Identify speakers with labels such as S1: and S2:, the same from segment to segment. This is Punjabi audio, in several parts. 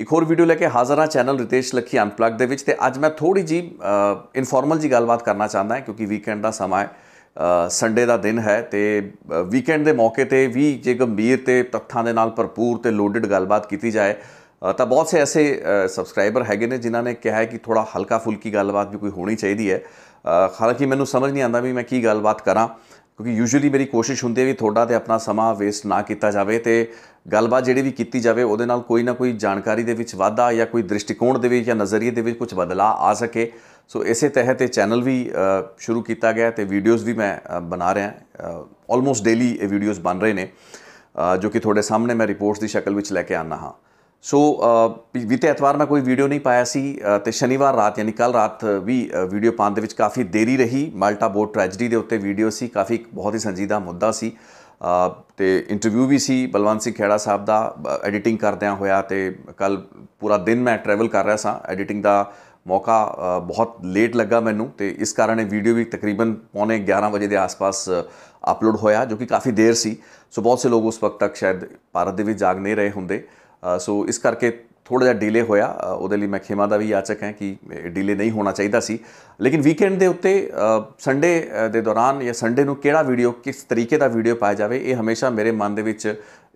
S1: ਇੱਕ ਹੋਰ ਵੀਡੀਓ ਲੈ ਕੇ ਹਾਜ਼ਰ ਹਾਂ ਚੈਨਲ ਰਿਤੇਸ਼ ਲਖੀ ਅਨਪਲੱਗ ਦੇ ਵਿੱਚ ਤੇ ਅੱਜ ਮੈਂ ਥੋੜੀ ਜੀ ਇਨਫਾਰਮਲ ਜੀ ਗੱਲਬਾਤ ਕਰਨਾ ਚਾਹੁੰਦਾ ਹਾਂ ਕਿਉਂਕਿ ਵੀਕਐਂਡ ਦਾ ਸਮਾਂ ਹੈ ਸੰਡੇ ਦਾ ਦਿਨ ਹੈ ਤੇ ਵੀਕਐਂਡ ਦੇ ਮੌਕੇ ਤੇ ਵੀ ਜੇ ਗੰਭੀਰ ਤੇ ਤੱਥਾਂ ਦੇ ਨਾਲ ਭਰਪੂਰ ਤੇ ਲੋਡਡ ਗੱਲਬਾਤ ਕੀਤੀ ਜਾਏ ਤਾਂ ਬਹੁਤ ਸੇ ਐਸੇ ਸਬਸਕ੍ਰਾਈਬਰ ਹੈਗੇ ਨੇ ਜਿਨ੍ਹਾਂ ਨੇ ਕਿਹਾ ਹੈ ਕਿ ਥੋੜਾ ਹਲਕਾ ਫੁਲਕੀ ਗੱਲਬਾਤ ਵੀ ਕੋਈ ਹੋਣੀ ਚਾਹੀਦੀ ਹੈ ਹਾਲਾਂਕਿ ਮੈਨੂੰ ਸਮਝ ਨਹੀਂ ਆਉਂਦਾ ਵੀ ਮੈਂ ਕੀ ਗੱਲਬਾਤ ਕਰਾਂ ਕਿਉਂਕਿ ਯੂਜੂਲੀ ਮੇਰੀ ਕੋਸ਼ਿਸ਼ ਹੁੰਦੀ ਹੈ ਵੀ ਤੁਹਾਡਾ ਤੇ ਆਪਣਾ ਸਮਾਂ ਵੇਸਟ ਨਾ ਕੀਤਾ ਜਾਵੇ ਤੇ ਗੱਲਬਾਤ ਜਿਹੜੀ ਵੀ ਕੀਤੀ ਜਾਵੇ ਉਹਦੇ ਨਾਲ ਕੋਈ ਨਾ ਕੋਈ ਜਾਣਕਾਰੀ ਦੇ ਵਿੱਚ ਵਾਧਾ ਜਾਂ ਕੋਈ ਦ੍ਰਿਸ਼ਟੀਕੋਣ ਦੇ ਵਿੱਚ ਜਾਂ ਨਜ਼ਰੀਏ ਦੇ ਵਿੱਚ ਕੁਝ ਬਦਲਾ ਆ ਸਕੇ ਸੋ ਇਸੇ ਤਹਿਤ ਇਹ ਚੈਨਲ ਵੀ ਸ਼ੁਰੂ ਕੀਤਾ ਗਿਆ ਤੇ ਵੀਡੀਓਜ਼ ਵੀ ਮੈਂ ਬਣਾ ਰਿਹਾ ਆਲਮੋਸਟ ਡੇਲੀ ਇਹ ਵੀਡੀਓਜ਼ ਬਣ ਰਹੇ ਨੇ ਜੋ ਕਿ ਤੁਹਾਡੇ ਸਾਹਮਣੇ ਮੈਂ ਰਿਪੋਰਟਸ ਦੀ ਸ਼ਕਲ ਵਿੱਚ ਲੈ ਕੇ ਆਨਾ ਹਾਂ ਸੋ uh, ਬੀਤੇ ਐਤਵਾਰ ਮੈਂ ਕੋਈ ਵੀਡੀਓ ਨਹੀਂ ਪਾਇਆ ਸੀ ਤੇ ਸ਼ਨੀਵਾਰ ਰਾਤ ਯਾਨੀ ਕੱਲ ਰਾਤ ਵੀ ਵੀਡੀਓ ਪਾਉਣ ਦੇ ਵਿੱਚ ਕਾਫੀ ਦੇਰੀ ਰਹੀ ਮਲਟਾ ਬੋਟ ਟ੍ਰੈਜਡੀ ਦੇ ਉੱਤੇ ਵੀਡੀਓ ਸੀ ਕਾਫੀ ਬਹੁਤ ਹੀ ਸੰਜੀਦਾ ਮੁੱਦਾ ਸੀ ਤੇ ਇੰਟਰਵਿਊ ਵੀ ਸੀ ਬਲਵੰਤ ਸਿੰਘ ਖੇੜਾ ਸਾਹਿਬ ਦਾ ਐਡੀਟਿੰਗ ਕਰਦਿਆਂ ਹੋਇਆ ਤੇ ਕੱਲ ਪੂਰਾ ਦਿਨ ਮੈਂ ਟਰੈਵਲ ਕਰ ਰਿਹਾ ਸਾਂ ਐਡੀਟਿੰਗ ਦਾ ਮੌਕਾ ਬਹੁਤ ਲੇਟ ਲੱਗਾ ਮੈਨੂੰ ਤੇ ਇਸ ਕਾਰਨ ਇਹ ਵੀਡੀਓ ਵੀ ਤਕਰੀਬਨ ਪੌਣੇ 11 ਵਜੇ ਦੇ ਆਸ-ਪਾਸ ਅਪਲੋਡ ਹੋਇਆ ਜੋ ਕਿ ਕਾਫੀ ਦੇਰ ਸੀ ਸੋ ਬਹੁਤ ਸੇ ਲੋਕ ਉਸ ਵਕਤ ਤੱਕ ਸ਼ਾਇਦ ਭਾਰਤ ਦੇ ਵਿੱਚ ਜਾਗ ਨਹੀਂ ਰਹੇ ਹੁੰਦੇ ਸੋ ਇਸ ਕਰਕੇ ਥੋੜਾ ਜਿਹਾ ਡਿਲੇ ਹੋਇਆ ਉਹਦੇ ਲਈ ਮੈਂ ਖਿਮਾ ਦਾ ਵੀ ਆਚਕ ਹਾਂ ਕਿ ਡਿਲੇ ਨਹੀਂ ਹੋਣਾ ਚਾਹੀਦਾ ਸੀ ਲੇਕਿਨ ਵੀਕਐਂਡ ਦੇ ਉੱਤੇ ਸੰਡੇ ਦੇ ਦੌਰਾਨ ਜਾਂ ਸੰਡੇ ਨੂੰ ਕਿਹੜਾ ਵੀਡੀਓ ਕਿਸ ਤਰੀਕੇ ਦਾ ਵੀਡੀਓ ਪਾਇਆ ਜਾਵੇ ਇਹ ਹਮੇਸ਼ਾ ਮੇਰੇ ਮਨ ਦੇ ਵਿੱਚ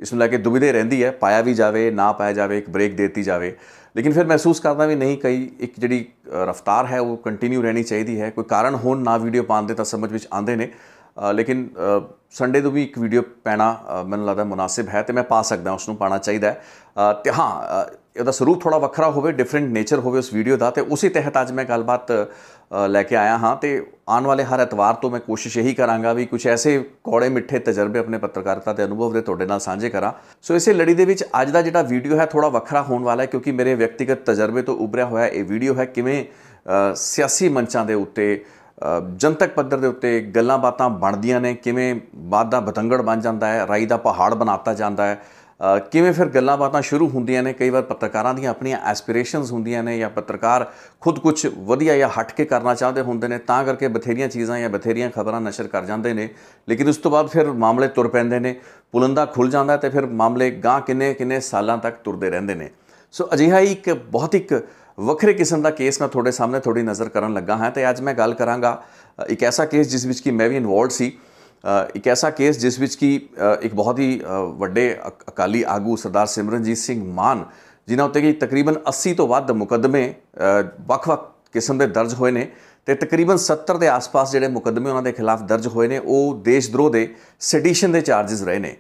S1: ਇਸ ਨੂੰ ਲੈ ਕੇ ਦੁਬਿਧੇ ਰਹਿੰਦੀ ਹੈ ਪਾਇਆ ਵੀ ਜਾਵੇ ਨਾ ਪਾਇਆ ਜਾਵੇ ਇੱਕ ਬ੍ਰੇਕ ਦਿੱਤੀ ਜਾਵੇ ਲੇਕਿਨ ਫਿਰ ਮਹਿਸੂਸ ਕਰਦਾ ਵੀ ਨਹੀਂ ਕਈ ਇੱਕ ਜਿਹੜੀ ਰਫ਼ਤਾਰ ਹੈ ਉਹ ਕੰਟੀਨਿਊ ਰਹਿਣੀ ਚਾਹੀਦੀ ਹੈ ਕੋਈ ਕਾਰਨ ਹੋਣ ਨਾ ਵੀਡੀਓ ਪਾਉਣ ਦੇ ਤਾਂ ਸਮਝ ਵਿੱਚ ਆਉਂਦੇ ਨੇ ਲੇਕਿਨ ਸੰਡੇ ਨੂੰ ਵੀ ਇੱਕ ਵੀਡੀਓ ਪੈਣਾ ਮੈਨੂੰ ਲੱਗਦਾ ਮناسب ਹੈ ਤੇ ਮੈਂ ਪਾ ਸਕਦਾ ਉਸ ਨੂੰ ਪਾਣਾ ਚਾਹੀਦਾ ਹੈ ਤੇ ਹਾਂ ਉਹਦਾ ਸਰੂਪ ਥੋੜਾ ਵੱਖਰਾ ਹੋਵੇ ਡਿਫਰੈਂਟ ਨੇਚਰ ਹੋਵੇ ਉਸ ਵੀਡੀਓ ਦਾ ਤੇ ਉਸੇ ਤਹਿਤ ਅੱਜ ਮੈਂ ਗੱਲਬਾਤ ਲੈ ਕੇ ਆਇਆ ਹਾਂ ਤੇ ਆਉਣ ਵਾਲੇ ਹਰ ਐਤਵਾਰ ਤੋਂ ਮੈਂ ਕੋਸ਼ਿਸ਼ ਇਹੀ ਕਰਾਂਗਾ ਵੀ ਕੁਝ ਐਸੇ ਕੋੜੇ ਮਿੱਠੇ ਤਜਰਬੇ ਆਪਣੇ ਪੱਤਰਕਾਰਤਾ ਦੇ ਅਨੁਭਵ ਦੇ ਤੁਹਾਡੇ ਨਾਲ ਸਾਂਝੇ ਕਰਾਂ ਸੋ ਇਸੇ ਲੜੀ ਦੇ ਵਿੱਚ ਅੱਜ ਦਾ ਜਿਹੜਾ ਵੀਡੀਓ ਹੈ ਥੋੜਾ ਵੱਖਰਾ ਹੋਣ ਵਾਲਾ ਹੈ ਕਿਉਂਕਿ ਮੇਰੇ ਵਿਅਕਤੀਗਤ ਤਜਰਬੇ ਤੋਂ ਉਭਰਿਆ ਹੋਇਆ ਇਹ ਵੀਡੀਓ ਹੈ ਕਿਵੇਂ ਸਿਆਸੀ ਮੰਚਾਂ ਦੇ ਉੱਤੇ ਜਨਤਕ ਪੱਧਰ ਦੇ ਉੱਤੇ ਗੱਲਾਂ ਬਾਤਾਂ ਬਣਦੀਆਂ ਨੇ ਕਿਵੇਂ ਬਾਦ ਦਾ ਬਤੰਗੜ ਬਣ ਜਾਂਦਾ ਹੈ ਰਾਈ ਦਾ ਪਹਾੜ ਬਣਾਤਾ ਜਾਂਦਾ ਹੈ ਕਿਵੇਂ ਫਿਰ ਗੱਲਾਂ ਬਾਤਾਂ ਸ਼ੁਰੂ ਹੁੰਦੀਆਂ ਨੇ ਕਈ ਵਾਰ ਪੱਤਰਕਾਰਾਂ ਦੀਆਂ ਆਪਣੀਆਂ ਐਸਪੀਰੇਸ਼ਨਸ ਹੁੰਦੀਆਂ ਨੇ ਜਾਂ ਪੱਤਰਕਾਰ ਖੁਦ ਕੁਝ ਵਧੀਆ ਜਾਂ ਹਟ ਕੇ ਕਰਨਾ ਚਾਹੁੰਦੇ ਹੁੰਦੇ ਨੇ ਤਾਂ ਕਰਕੇ ਬਥੇਰੀਆਂ ਚੀਜ਼ਾਂ ਜਾਂ ਬਥੇਰੀਆਂ ਖਬਰਾਂ ਨਸ਼ਰ ਕਰ ਜਾਂਦੇ ਨੇ ਲੇਕਿਨ ਉਸ ਤੋਂ ਬਾਅਦ ਫਿਰ ਮਾਮਲੇ ਤੁਰ ਪੈਂਦੇ ਨੇ ਪੁਲੰਦਾ ਖੁੱਲ ਜਾਂਦਾ ਤੇ ਫਿਰ ਮਾਮਲੇ ਗਾਂ ਕਿੰਨੇ ਕਿੰਨੇ ਸਾਲਾਂ ਤੱਕ ਤੁਰਦੇ ਰਹਿੰਦੇ ਨੇ ਸੋ ਅਜਿਹਾ ਇੱਕ ਬਹੁਤ ਇੱਕ ਵੱਖਰੇ ਕਿਸਮ ਦਾ ਕੇਸ ਮੈਂ ਤੁਹਾਡੇ ਸਾਹਮਣੇ ਥੋੜੀ ਨਜ਼ਰ ਕਰਨ ਲੱਗਾ ਹਾਂ ਤੇ ਅੱਜ ਮੈਂ ਗੱਲ ਕਰਾਂਗਾ ਇੱਕ ਐਸਾ ਕੇਸ ਜਿਸ ਵਿੱਚ ਕਿ ਮੈਂ ਵੀ ਇਨਵੋਲਡ ਸੀ ਇੱਕ ਐਸਾ ਕੇਸ ਜਿਸ ਵਿੱਚ ਕਿ ਇੱਕ ਬਹੁਤ ਹੀ ਵੱਡੇ ਅਕਾਲੀ ਆਗੂ ਸਰਦਾਰ ਸਿਮਰਨਜੀਤ ਸਿੰਘ ਮਾਨ ਜਿਨ੍ਹਾਂ ਉੱਤੇ ਕਿ ਤਕਰੀਬਨ 80 ਤੋਂ ਵੱਧ ਮੁਕਦਮੇ ਵੱਖ-ਵੱਖ ਕਿਸਮ ਦੇ ਦਰਜ ਹੋਏ ਨੇ ਤੇ ਤਕਰੀਬਨ 70 ਦੇ ਆਸ-ਪਾਸ ਜਿਹੜੇ ਮੁਕਦਮੇ ਉਹਨਾਂ ਦੇ ਖਿਲਾਫ ਦਰਜ ਹੋਏ ਨੇ ਉਹ ਦੇਸ਼ਦਰੋਹ ਦੇ ਸੈਡੀਸ਼ਨ ਦੇ ਚਾਰजेस ਰਹੇ ਨੇ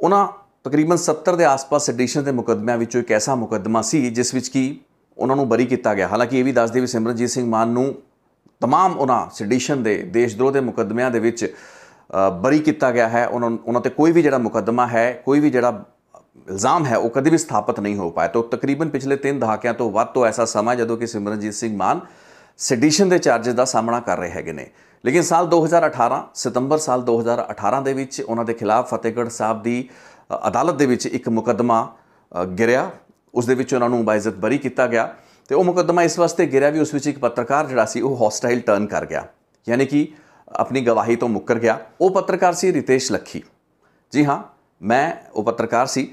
S1: ਉਹਨਾਂ ਤਕਰੀਬਨ 70 ਦੇ ਆਸ-ਪਾਸ ਸੈਡੀਸ਼ਨ ਦੇ ਮੁਕਦਮਿਆਂ ਵਿੱਚੋਂ ਇੱਕ ਐਸਾ ਮੁਕਦਮਾ ਸੀ ਜਿਸ ਵਿੱਚ ਕੀ ਉਹਨਾਂ ਨੂੰ ਬਰੀ ਕੀਤਾ ਗਿਆ ਹਾਲਾਂਕਿ ਇਹ ਵੀ ਦੱਸ ਵੀ ਸਿਮਰਨਜੀਤ ਸਿੰਘ ਮਾਨ ਨੂੰ तमाम ਉਹਨਾਂ ਸੈਡੀਸ਼ਨ ਦੇ ਦੇਸ਼ਦਰੋਹ ਦੇ ਮੁਕੱਦਮਿਆਂ ਦੇ ਵਿੱਚ ਬਰੀ ਕੀਤਾ ਗਿਆ ਹੈ ਉਹਨਾਂ ਉਹਨਾਂ ਤੇ ਕੋਈ ਵੀ ਜਿਹੜਾ ਮੁਕੱਦਮਾ ਹੈ ਕੋਈ ਵੀ ਜਿਹੜਾ ਇਲਜ਼ਾਮ ਹੈ ਉਹ ਕਦੇ ਵੀ ਸਥਾਪਿਤ ਨਹੀਂ ਹੋ ਪਾਇਆ ਤਾਂ ਤਕਰੀਬਨ ਪਿਛਲੇ 3 ਦਹਾਕਿਆਂ ਤੋਂ ਵੱਧ ਤੋਂ ਐਸਾ ਸਮਾਂ ਜਦੋਂ ਕਿ ਸਿਮਰਨਜੀਤ ਸਿੰਘ ਮਾਨ ਸੈਡੀਸ਼ਨ ਦੇ ਚਾਰजेस ਦਾ ਸਾਹਮਣਾ ਕਰ ਰਹੇ ਹੈਗੇ ਨੇ ਲੇਕਿਨ ਸਾਲ 2018 ਸਤੰਬਰ ਸਾਲ 2018 ਦੇ ਵਿੱਚ ਉਹਨਾਂ ਦੇ ਖਿਲਾਫ ਫਤਿਹਗੜ੍ਹ ਸਾਹਿਬ ਦੀ ਅਦਾਲਤ ਦੇ ਵਿੱਚ ਇੱਕ ਮੁਕੱਦਮਾ ਗਿਰਿਆ ਉਸ ਦੇ ਵਿੱਚ ਉਹਨਾਂ ਨੂੰ ਬਾਇਜ਼ਤ ਬਰੀ ਕੀਤਾ ਗਿਆ ਤੇ ਉਹ ਮੁਕੱਦਮਾ ਇਸ ਵਾਸਤੇ ਗਿਰਿਆ ਵੀ ਉਸ ਵਿੱਚ ਇੱਕ ਪੱਤਰਕਾਰ ਜਿਹੜਾ ਸੀ ਉਹ ਹੌਸਟਾਈਲ ਟਰਨ ਕਰ ਗਿਆ ਯਾਨੀ ਕਿ ਆਪਣੀ ਗਵਾਹੀ ਤੋਂ ਮੁੱਕਰ ਗਿਆ ਉਹ ਪੱਤਰਕਾਰ ਸੀ ਰਿਤੇਸ਼ ਲੱਖੀ ਜੀ ਹਾਂ ਮੈਂ ਉਹ ਪੱਤਰਕਾਰ ਸੀ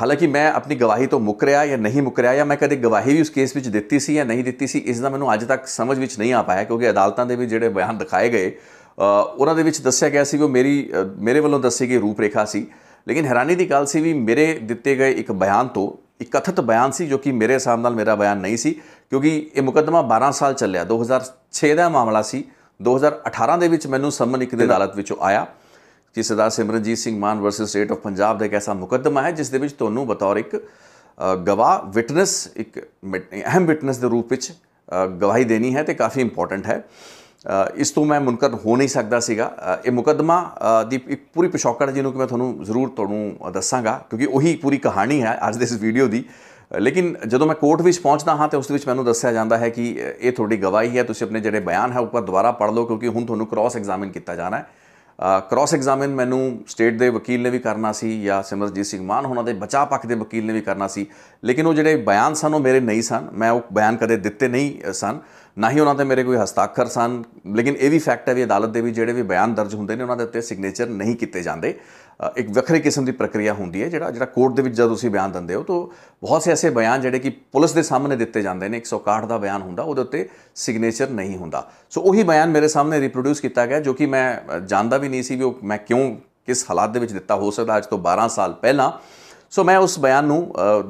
S1: ਹਾਲਾਂਕਿ ਮੈਂ ਆਪਣੀ ਗਵਾਹੀ ਤੋਂ ਮੁੱਕਰਿਆ ਜਾਂ ਨਹੀਂ ਮੁੱਕਰਿਆ ਜਾਂ ਮੈਂ ਕਦੇ ਗਵਾਹੀ ਵੀ ਉਸ ਕੇਸ ਵਿੱਚ ਦਿੱਤੀ ਸੀ ਜਾਂ ਨਹੀਂ ਦਿੱਤੀ ਸੀ ਇਸ ਦਾ ਮੈਨੂੰ ਅੱਜ ਤੱਕ ਸਮਝ ਵਿੱਚ ਨਹੀਂ ਆ ਪਾਇਆ ਕਿਉਂਕਿ ਅਦਾਲਤਾਂ ਦੇ ਵਿੱਚ ਜਿਹੜੇ ਬਿਆਨ ਦਿਖਾਏ ਗਏ ਉਹਨਾਂ ਦੇ ਵਿੱਚ ਦੱਸਿਆ ਗਿਆ ਸੀ ਕਿ ਉਹ ਮੇਰੀ ਮੇਰੇ ਵੱਲੋਂ ਦੱਸੀ ਗਈ ਰੂਪ ਰੇਖਾ ਸੀ ਲੇਕਿਨ ਹੈਰਾਨੀ ਦੀ ਗੱਲ ਸੀ ਵੀ ਮੇਰੇ ਦਿੱਤੇ ਗਏ ਇੱਕ ਬਿਆਨ ਤੋਂ ਇੱਕ ਕਥਿਤ ਬਿਆਨ ਸੀ ਜੋ ਕਿ ਮੇਰੇ ਹਿਸਾਬ ਨਾਲ ਮੇਰਾ ਬਿਆਨ ਨਹੀਂ ਸੀ ਕਿਉਂਕਿ ਇਹ ਮੁਕੱਦਮਾ 12 ਸਾਲ ਚੱਲਿਆ 2006 ਦਾ ਮਾਮਲਾ ਸੀ 2018 ਦੇ ਵਿੱਚ ਮੈਨੂੰ ਸੰਮਨ ਇੱਕ ਦੇ ਅਦਾਲਤ ਵਿੱਚੋਂ ਆਇਆ ਕਿ Sardar Simranjit Singh Mann versus state of Punjab ਦਾ ਇੱਕ ਐਸਾ ਮੁਕੱਦਮਾ ਹੈ ਜਿਸ ਦੇ ਵਿੱਚ ਤੁਹਾਨੂੰ ਬਤੌਰ ਇੱਕ ਗਵਾਹ ਵਿਟਨੈਸ ਇੱਕ ਅਹਿਮ ਵਿਟਨੈਸ ਦੇ ਰੂਪ ਵਿੱਚ ਗਵਾਹੀ ਦੇਣੀ ਹੈ ਤੇ ਕਾਫੀ ਇੰਪੋਰਟੈਂਟ ਹੈ ਇਸ ਤੋਂ ਮੈਂ ਮੁਨਕਰ ਹੋ ਨਹੀਂ ਸਕਦਾ ਸੀਗਾ ਇਹ ਮੁਕਦਮਾ ਦੀ ਇੱਕ ਪੂਰੀ ਪਿਛੋਕੜ ਜਿਹਨੂੰ ਕਿ ਮੈਂ ਤੁਹਾਨੂੰ ਜ਼ਰੂਰ ਤੁਹਾਨੂੰ ਦੱਸਾਂਗਾ ਕਿਉਂਕਿ ਉਹੀ ਪੂਰੀ ਕਹਾਣੀ ਹੈ ਅੱਜ ਦੇ ਇਸ ਵੀਡੀਓ ਦੀ ਲੇਕਿਨ ਜਦੋਂ ਮੈਂ ਕੋਰਟ ਵਿੱਚ ਪਹੁੰਚਦਾ ਹਾਂ ਤੇ ਉਸ ਦੇ ਵਿੱਚ ਮੈਨੂੰ ਦੱਸਿਆ ਜਾਂਦਾ ਹੈ ਕਿ ਇਹ ਤੁਹਾਡੀ ਗਵਾਹੀ ਹੈ ਤੁਸੀਂ ਆਪਣੇ ਜਿਹੜੇ ਬਿਆਨ ਹੈ ਉੱਪਰ ਦੁਬਾਰਾ ਪੜ੍ਹ ਲਓ ਕਿਉਂਕਿ ਹੁਣ ਤੁਹਾਨੂੰ ਕ੍ਰਾਸ ਐਗਜ਼ਾਮਿਨ ਕੀਤਾ ਜਾਣਾ ਹੈ ਕ੍ਰਾਸ ਐਗਜ਼ਾਮਿਨ ਮੈਨੂੰ ਸਟੇਟ ਦੇ ਵਕੀਲ ਨੇ ਵੀ ਕਰਨਾ ਸੀ ਜਾਂ ਸਿਮਰਜੀਤ ਸਿੰਘ ਮਾਨ ਉਹਨਾਂ ਦੇ ਬਚਾਅ ਪੱਖ ਦੇ ਵਕੀਲ ਨੇ ਵੀ ਕਰਨਾ ਸੀ ਲੇਕਿਨ ਉਹ ਜਿਹੜੇ ਬਿਆਨ ਸਨ ਉਹ ਮੇਰੇ ਨਹੀਂ ਸਨ ਮੈਂ ਉਹ ਬਿਆਨ ਕਦੇ ਦਿੱਤੇ ਨਹੀਂ ਸਨ ਨਾ ਹੀ ਉਹਨਾਂ ਤੇ ਮੇਰੇ ਕੋਈ ਹਸਤਾਖਰ ਸਨ ਲੇਕਿਨ ਇਹ ਵੀ ਫੈਕਟ ਹੈ ਵੀ ਅਦਾਲਤ ਦੇ ਵੀ ਜਿਹੜੇ ਵੀ ਬਿਆਨ ਦਰਜ ਹੁੰਦੇ ਨੇ ਉਹਨਾਂ ਦੇ ਉੱਤੇ ਸਿਗਨੇਚਰ ਨਹੀਂ ਕੀਤੇ ਜਾਂਦੇ ਇੱਕ ਵੱਖਰੇ ਕਿਸਮ ਦੀ ਪ੍ਰਕਿਰਿਆ ਹੁੰਦੀ ਹੈ ਜਿਹੜਾ ਜਿਹੜਾ ਕੋਰਟ ਦੇ ਵਿੱਚ ਜਦ ਤੁਸੀਂ ਬਿਆਨ ਦਿੰਦੇ ਹੋ ਤਾਂ ਬਹੁਤ ਸੇ ਐਸੇ ਬਿਆਨ ਜਿਹੜੇ ਕਿ ਪੁਲਿਸ ਦੇ ਸਾਹਮਣੇ ਦਿੱਤੇ ਜਾਂਦੇ ਨੇ 161 ਦਾ ਬਿਆਨ ਹੁੰਦਾ ਉਹਦੇ ਉੱਤੇ ਸਿਗਨੇਚਰ ਨਹੀਂ ਹੁੰਦਾ ਸੋ ਉਹੀ ਬਿਆਨ ਮੇਰੇ ਸਾਹਮਣੇ ਰਿਪਰੋਡਿਊਸ ਕੀਤਾ ਗਿਆ ਜੋ ਕਿ ਮੈਂ ਜਾਣਦਾ ਵੀ ਨਹੀਂ ਸੀ ਵੀ ਉਹ ਮੈਂ ਕਿਉਂ ਕਿਸ ਹਾਲਾਤ ਦੇ ਵਿੱਚ ਦਿੱਤਾ ਹੋ ਸਕਦਾ ਅੱਜ ਤੋਂ 12 ਸਾਲ ਪਹਿਲਾਂ ਸੋ ਮੈਂ ਉਸ ਬਿਆਨ ਨੂੰ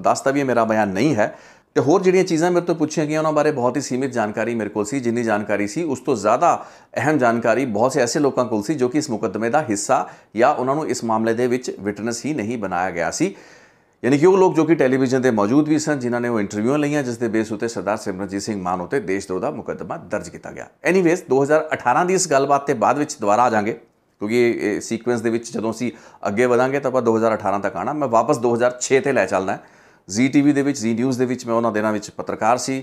S1: ਦੱਸਦਾ ਵੀ ਮੇਰਾ ਬਿਆਨ ਨਹੀਂ ਹੈ ਤੇ ਹੋਰ ਜਿਹੜੀਆਂ ਚੀਜ਼ਾਂ ਮੇਰੇ ਤੋਂ ਪੁੱਛੀਆਂ ਗਈਆਂ ਉਹਨਾਂ ਬਾਰੇ ਬਹੁਤ ਹੀ ਸੀਮਿਤ ਜਾਣਕਾਰੀ ਮੇਰੇ ਕੋਲ ਸੀ ਜਿੰਨੀ ਜਾਣਕਾਰੀ ਸੀ ਉਸ ਤੋਂ ਜ਼ਿਆਦਾ ਅਹਿਮ ਜਾਣਕਾਰੀ ਬਹੁਤ ਸੇ ਐਸੇ ਲੋਕਾਂ ਕੋਲ ਸੀ ਜੋ ਕਿ ਇਸ ਮੁਕਦਮੇ ਦਾ ਹਿੱਸਾ ਜਾਂ ਉਹਨਾਂ ਨੂੰ ਇਸ ਮਾਮਲੇ ਦੇ ਵਿੱਚ ਵਿਟਨੈਸ ਹੀ ਨਹੀਂ ਬਣਾਇਆ ਗਿਆ ਸੀ ਯਾਨੀ ਕਿ ਉਹ ਲੋਕ ਜੋ ਕਿ ਟੈਲੀਵਿਜ਼ਨ ਤੇ ਮੌਜੂਦ ਵੀ ਸਨ ਜਿਨ੍ਹਾਂ ਨੇ ਉਹ ਇੰਟਰਵਿਊ ਲਈਆਂ ਜਿਸ ਦੇ ਬੇਸ ਉਤੇ ਸਰਦਾਰ ਸਿਮਰਜੀਤ ਸਿੰਘ ਮਾਨ ਉਤੇ ਦੇਸ਼ਦਰੋਹ ਦਾ ਮੁਕੱਦਮਾ ਦਰਜ ਕੀਤਾ ਗਿਆ ਐਨੀਵੇਜ਼ 2018 ਦੀ ਇਸ ਗੱਲਬਾਤ ਤੇ ਬਾਅਦ ਵਿੱਚ ਦੁਬਾਰਾ ਆ ਜਾਾਂਗੇ ਕਿਉਂਕਿ ਇਹ ਸੀਕੁਐਂਸ ਦੇ ਵਿੱਚ ਜਦੋਂ ਅਸੀਂ ਅੱਗੇ ਵਧਾਂਗੇ ਤਾਂ ਆਪਾਂ 2018 ਤੱਕ ਆਣਾ ਮੈਂ ਵਾਪਸ 2006 ਤੇ ਲੈ ਚੱਲਦਾ ਹਾਂ ਜ਼ੀ ਟੀਵੀ ਦੇ ਵਿੱਚ ਜ਼ੀ ਨਿਊਜ਼ ਦੇ ਵਿੱਚ ਮੈਂ ਉਹਨਾਂ ਦਿਨਾਂ ਵਿੱਚ ਪੱਤਰਕਾਰ ਸੀ